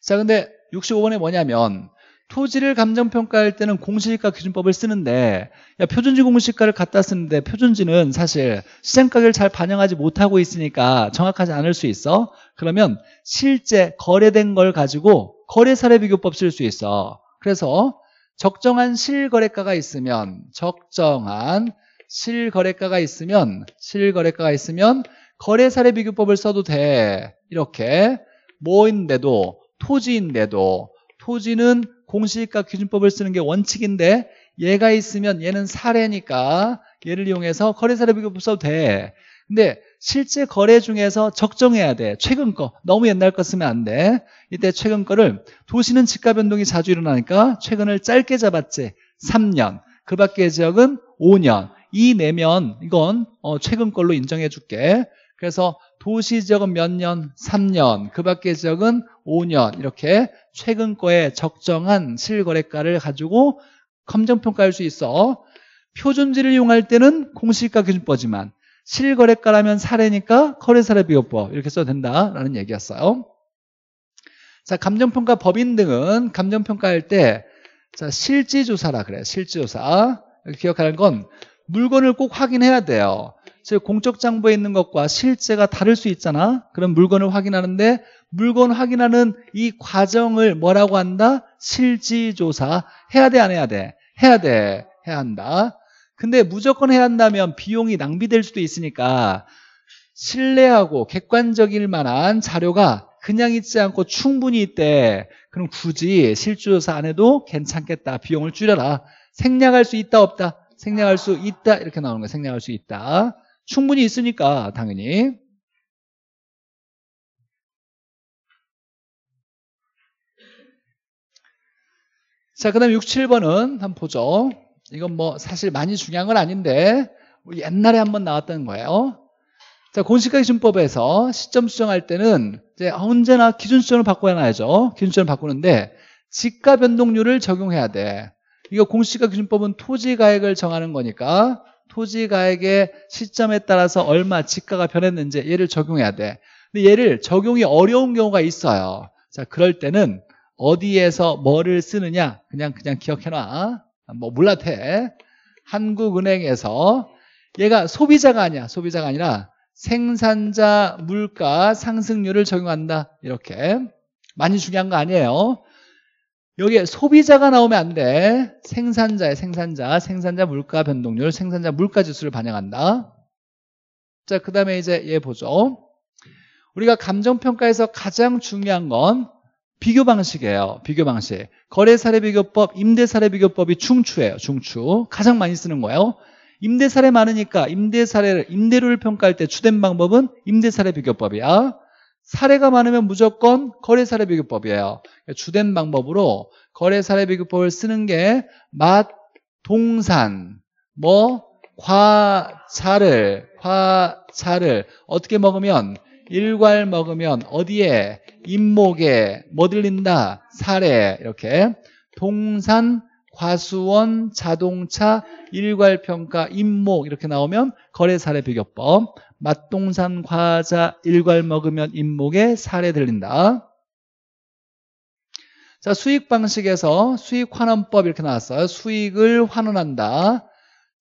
A: 자 근데 65번에 뭐냐면 토지를 감정평가할 때는 공시지가 기준법을 쓰는데 야, 표준지 공시가를 갖다 쓰는데 표준지는 사실 시장가격을 잘 반영하지 못하고 있으니까 정확하지 않을 수 있어 그러면 실제 거래된 걸 가지고 거래사례 비교법 쓸 수 있어 그래서 적정한 실거래가가 있으면 적정한 실거래가가 있으면 실거래가가 있으면 거래사례 비교법을 써도 돼. 이렇게 뭐인데도 토지인데도 토지는 공시가 기준법을 쓰는 게 원칙인데 얘가 있으면 얘는 사례니까 얘를 이용해서 거래사례 비교법 써도 돼. 근데 실제 거래 중에서 적정해야 돼. 최근 거. 너무 옛날 거 쓰면 안 돼. 이때 최근 거를 도시는 집값 변동이 자주 일어나니까 최근을 짧게 잡았지. 3년. 그 밖의 지역은 5년. 이 내면 이건 어, 최근 걸로 인정해 줄게. 그래서 도시 지역은 몇 년? 3년. 그 밖의 지역은 5년. 이렇게 최근 거에 적정한 실거래가를 가지고 검정평가할 수 있어. 표준지를 이용할 때는 공시가 기준법이지만 실거래가라면 사례니까 거래사례비교법 이렇게 써도 된다라는 얘기였어요. 자, 감정평가 법인 등은 감정평가할 때 자, 실지조사라 그래요. 실지조사. 기억하는 건 물건을 꼭 확인해야 돼요. 즉 공적 장부에 있는 것과 실제가 다를 수 있잖아. 그럼 물건을 확인하는데 물건 확인하는 이 과정을 뭐라고 한다? 실지조사 해야 돼 안 해야 돼? 해야 돼. 해야 한다. 근데 무조건 해야 한다면 비용이 낭비될 수도 있으니까 신뢰하고 객관적일 만한 자료가 그냥 있지 않고 충분히 있대. 그럼 굳이 실주조사 안 해도 괜찮겠다. 비용을 줄여라. 생략할 수 있다 없다. 생략할 수 있다 이렇게 나오는 거야. 생략할 수 있다. 충분히 있으니까 당연히. 자, 그 다음에 6, 7번은 한번 보죠. 이건 뭐 사실 많이 중요한 건 아닌데 뭐 옛날에 한번 나왔던 거예요. 자, 공시가기준법에서 시점 수정할 때는 이제 아, 언제나 기준 수점을 바꿔놔야죠. 기준 수점을 바꾸는데 지가 변동률을 적용해야 돼. 이거 공시가기준법은 토지가액을 정하는 거니까 토지가액의 시점에 따라서 얼마 지가가 변했는지 얘를 적용해야 돼. 근데 얘를 적용이 어려운 경우가 있어요. 자, 그럴 때는 어디에서 뭐를 쓰느냐 그냥 그냥 기억해놔. 뭐 몰라태 한국은행에서 얘가 소비자가 아니야. 소비자가 아니라 생산자 물가 상승률을 적용한다. 이렇게. 많이 중요한 거 아니에요. 여기에 소비자가 나오면 안 돼. 생산자의 생산자, 생산자 물가 변동률, 생산자 물가 지수를 반영한다. 자, 그 다음에 이제 얘 보죠. 우리가 감정평가에서 가장 중요한 건 비교 방식이에요. 비교 방식. 거래사례 비교법, 임대사례 비교법이 중추예요. 중추. 가장 많이 쓰는 거예요. 임대사례 많으니까 임대사례를 임대료를 평가할 때 주된 방법은 임대사례 비교법이야. 사례가 많으면 무조건 거래사례 비교법이에요. 주된 방법으로 거래사례 비교법을 쓰는 게 맛, 동산, 뭐 과자를 과자를 어떻게 먹으면 일괄 먹으면 어디에 잇목에 뭐 들린다 사례 이렇게 동산 과수원 자동차 일괄평가 잇목 이렇게 나오면 거래사례 비교법 맛동산 과자 일괄 먹으면 잇목에 사례 들린다 자 수익 방식에서 수익 환원법 이렇게 나왔어요 수익을 환원한다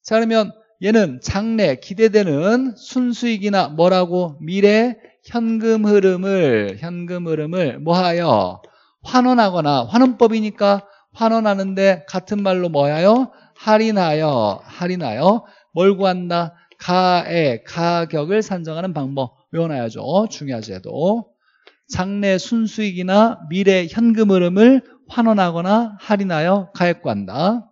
A: 자 그러면 얘는 장래 기대되는 순수익이나 뭐라고 미래 현금 흐름을 현금 흐름을 뭐하여 환원하거나 환원법이니까 환원하는데 같은 말로 뭐하여 할인하여 할인하여 뭘 구한다 가의 가격을 산정하는 방법 외워놔야죠 중요하지 해도 장래 순수익이나 미래 현금 흐름을 환원하거나 할인하여 가액 구한다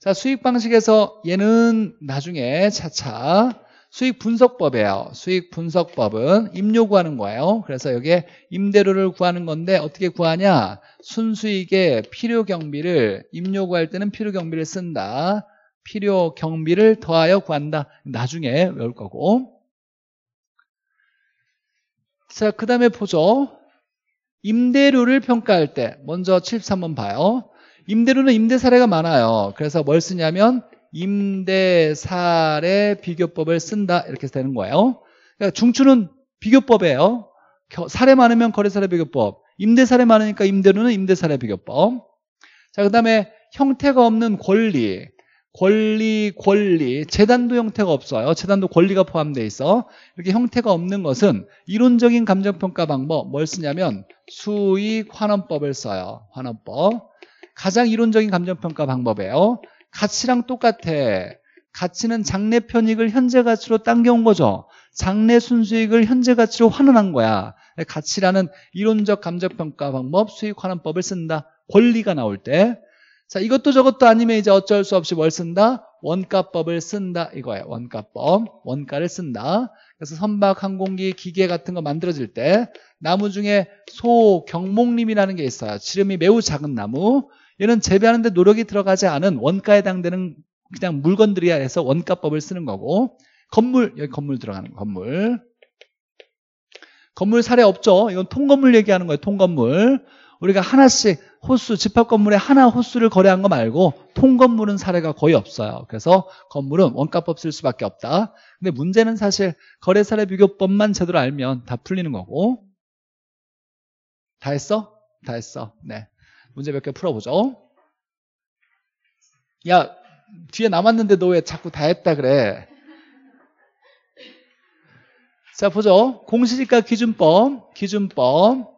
A: 자 수익 방식에서 얘는 나중에 차차 수익 분석법이에요. 수익 분석법은 임료 구하는 거예요. 그래서 여기에 임대료를 구하는 건데 어떻게 구하냐? 순수익의 필요 경비를 임료 구할 때는 필요 경비를 쓴다. 필요 경비를 더하여 구한다. 나중에 외울 거고. 자, 그 다음에 보죠. 임대료를 평가할 때 먼저 73번 봐요. 임대료는 임대 사례가 많아요. 그래서 뭘 쓰냐면 임대사례 비교법을 쓴다 이렇게 되는 거예요 그러니까 중추는 비교법이에요 사례 많으면 거래사례 비교법 임대사례 많으니까 임대료는 임대사례 비교법 자그 다음에 형태가 없는 권리 권리, 권리, 재단도 형태가 없어요. 재단도 권리가 포함되어 있어. 이렇게 형태가 없는 것은 이론적인 감정평가 방법, 뭘 쓰냐면 수익 환원법을 써요. 환원법. 가장 이론적인 감정평가 방법이에요. 가치랑 똑같아. 가치는 장래 편익을 현재 가치로 당겨온 거죠. 장래 순수익을 현재 가치로 환원한 거야. 가치라는 이론적 감정평가 방법, 수익 환원법을 쓴다. 권리가 나올 때. 자, 이것도 저것도 아니면 이제 어쩔 수 없이 뭘 쓴다? 원가법을 쓴다. 이거예요. 원가법. 원가를 쓴다. 그래서 선박, 항공기, 기계 같은 거 만들어질 때 나무 중에 소 경목림이라는 게 있어요. 지름이 매우 작은 나무. 얘는 재배하는데 노력이 들어가지 않은 원가에 해당되는 그냥 물건들이야 해서 원가법을 쓰는 거고 건물 여기 건물 들어가는 건물 건물 사례 없죠 이건 통건물 얘기하는 거예요 통건물 우리가 하나씩 호수 집합 건물에 하나 호수를 거래한 거 말고 통건물은 사례가 거의 없어요 그래서 건물은 원가법 쓸 수밖에 없다 근데 문제는 사실 거래 사례 비교법만 제대로 알면 다 풀리는 거고 다 했어? 다 했어 네 문제 몇 개 풀어보죠. 야, 뒤에 남았는데 너 왜 자꾸 다 했다 그래? 자, 보죠. 공시지가 기준법, 기준법.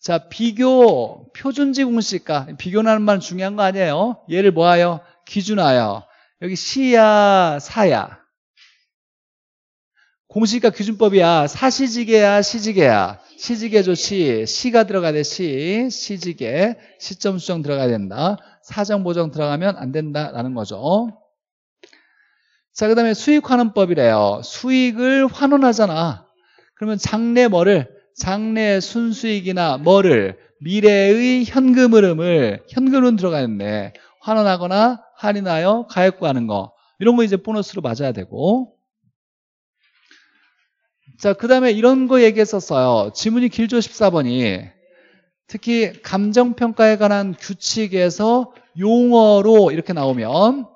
A: 자, 비교, 표준지 공시가. 지 비교라는 말은 중요한 거 아니에요. 얘를 뭐하여? 기준하여. 여기 시야, 사야. 공시지가 기준법이야. 사시지게야시지게야 시지개 조시 시가 들어가야 돼 시, 시지개 시점 수정 들어가야 된다 사정 보정 들어가면 안 된다라는 거죠 자그 다음에 수익 환원법이래요 수익을 환원하잖아 그러면 장래 뭐를 장래 순수익이나 뭐를 미래의 현금 흐름을 현금은 들어가야 돼 환원하거나 할인하여 가입구하는거 이런 거 이제 보너스로 맞아야 되고 자, 그 다음에 이런 거 얘기했었어요. 지문이 길죠, 14번이. 특히 감정평가에 관한 규칙에서 용어로 이렇게 나오면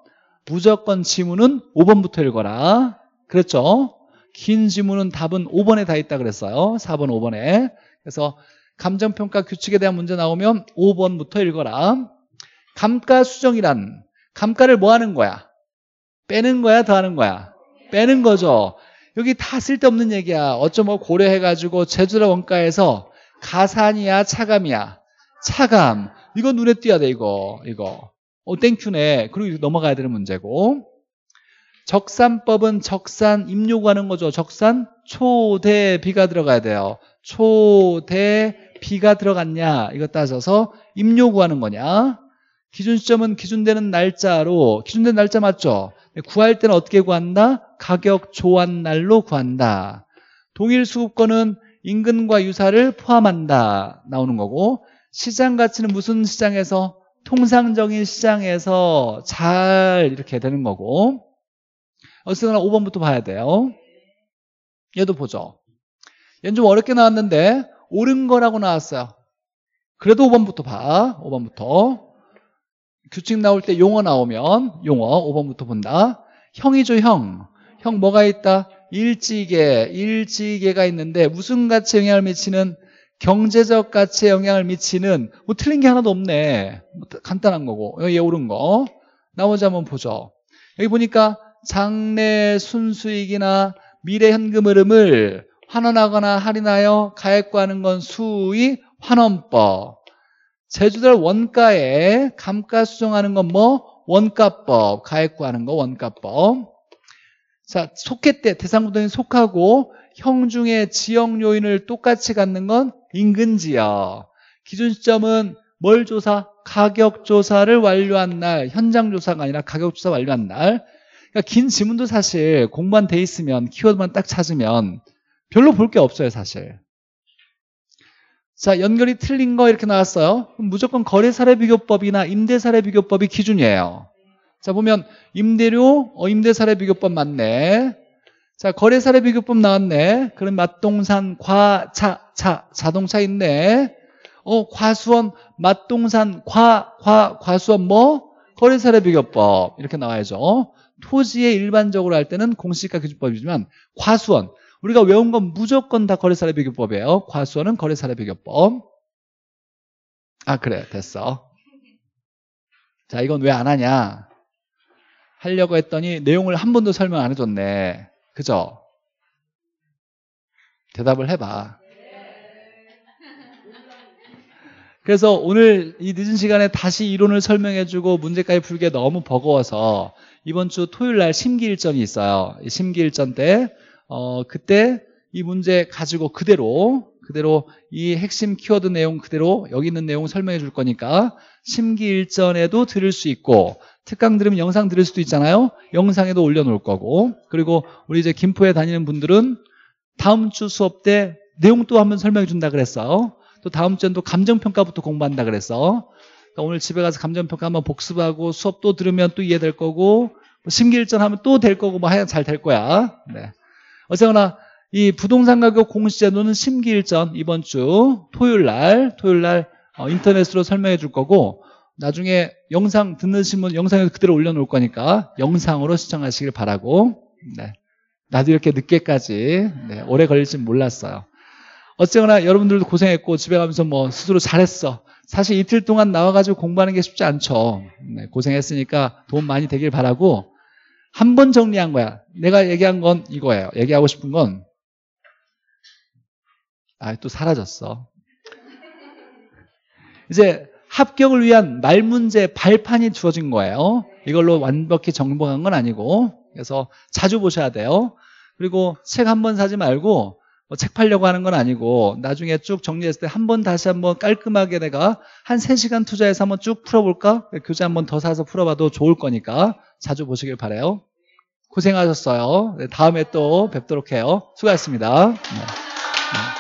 A: 무조건 지문은 5번부터 읽어라. 그랬죠? 긴 지문은 답은 5번에 다 있다 그랬어요. 4번, 5번에. 그래서 감정평가 규칙에 대한 문제 나오면 5번부터 읽어라. 감가수정이란 감가를 뭐 하는 거야? 빼는 거야? 더하는 거야? 빼는 거죠. 여기 다 쓸데없는 얘기야. 어쩌면 고려해가지고 제주도 원가에서 가산이야, 차감이야. 차감. 이거 눈에 띄야 돼, 이거. 이거. 어, 땡큐네. 그리고 넘어가야 되는 문제고. 적산법은 적산 임요구하는 거죠. 적산 초대 비가 들어가야 돼요. 초대 비가 들어갔냐 이거 따져서 임요구하는 거냐. 기준 시점은 기준되는 날짜로 기준된 날짜 맞죠? 구할 때는 어떻게 구한다? 가격 조한 날로 구한다. 동일 수급권은 인근과 유사를 포함한다 나오는 거고 시장 가치는 무슨 시장에서 통상적인 시장에서 잘 이렇게 되는 거고 어쨌거나 5번부터 봐야 돼요 얘도 보죠 얘는 좀 어렵게 나왔는데 옳은 거라고 나왔어요 그래도 5번부터 봐 5번부터 규칙 나올 때 용어 나오면 용어 5번부터 본다. 형이죠 형. 형 뭐가 있다? 일지계, 일지계가 있는데 무슨 가치에 영향을 미치는 경제적 가치에 영향을 미치는 뭐 틀린 게 하나도 없네. 뭐 간단한 거고. 여기 오른 거. 나머지 한번 보죠. 여기 보니까 장래 순수익이나 미래 현금 흐름을 환원하거나 할인하여 가액과하는 건수의 환원법. 제주도를 원가에 감가 수정하는 건 뭐? 원가법. 가액 구하는 거 원가법. 자, 속해 때대상구도에 속하고 형중의 지역 요인을 똑같이 갖는 건 인근 지역. 기준 시점은 뭘 조사? 가격 조사를 완료한 날, 현장 조사가 아니라 가격 조사 완료한 날. 그러니까 긴 지문도 사실 공부만 돼 있으면 키워드만 딱 찾으면 별로 볼 게 없어요, 사실. 자, 연결이 틀린 거 이렇게 나왔어요. 무조건 거래사례비교법이나 임대사례비교법이 기준이에요. 자, 보면 임대료, 어, 임대사례비교법 맞네. 자, 거래사례비교법 나왔네. 그럼 맛동산, 과, 차, 차, 자동차 있네. 어, 과수원, 맛동산, 과, 과, 과수원 뭐? 거래사례비교법 이렇게 나와야죠. 토지에 일반적으로 할 때는 공시가 기준법이지만 과수원, 우리가 외운 건 무조건 다 거래사례비교법이에요. 과수원은 거래사례비교법. 아 그래 됐어. 자 이건 왜 안 하냐. 하려고 했더니 내용을 한 번도 설명 안 해줬네. 그죠? 대답을 해봐. 그래서 오늘 이 늦은 시간에 다시 이론을 설명해주고 문제까지 풀기에 너무 버거워서 이번 주 토요일 날 심기일전이 있어요. 심기일전 때 어, 그때 이 문제 가지고 그대로 그대로 이 핵심 키워드 내용 그대로 여기 있는 내용 설명해 줄 거니까 심기일전에도 들을 수 있고 특강 들으면 영상 들을 수도 있잖아요 영상에도 올려놓을 거고 그리고 우리 이제 김포에 다니는 분들은 다음 주 수업 때 내용 또 한번 설명해 준다 그랬어 또 다음 주엔 또 감정평가부터 공부한다 그랬어 그러니까 오늘 집에 가서 감정평가 한번 복습하고 수업 또 들으면 또 이해될 거고 뭐 심기일전 하면 또 될 거고 뭐 하여간 잘될 거야 네. 어쨌거나 이 부동산 가격 공시제도는 심기일전 이번 주 토요일 날 토요일 날 어, 인터넷으로 설명해 줄 거고 나중에 영상 듣는신 문 영상에 그대로 올려놓을 거니까 영상으로 시청하시길 바라고 네. 나도 이렇게 늦게까지 네, 오래 걸릴진 몰랐어요 어쨌거나 여러분들도 고생했고 집에 가면서 뭐 스스로 잘했어 사실 이틀 동안 나와가지고 공부하는 게 쉽지 않죠 네, 고생했으니까 도움 많이 되길 바라고 한번 정리한 거야. 내가 얘기한 건 이거예요. 얘기하고 싶은 건, 아, 또 사라졌어. 이제 합격을 위한 말 문제 발판이 주어진 거예요. 이걸로 완벽히 정복한 건 아니고. 그래서 자주 보셔야 돼요. 그리고 책 한 번 사지 말고 뭐책 팔려고 하는 건 아니고 나중에 쭉 정리했을 때 한 번 다시 한번 깔끔하게 내가 한 3시간 투자해서 한번 쭉 풀어볼까? 교재 한번 더 사서 풀어봐도 좋을 거니까 자주 보시길 바래요. 고생하셨어요. 네, 다음에 또 뵙도록 해요. 수고하셨습니다. 네. 네.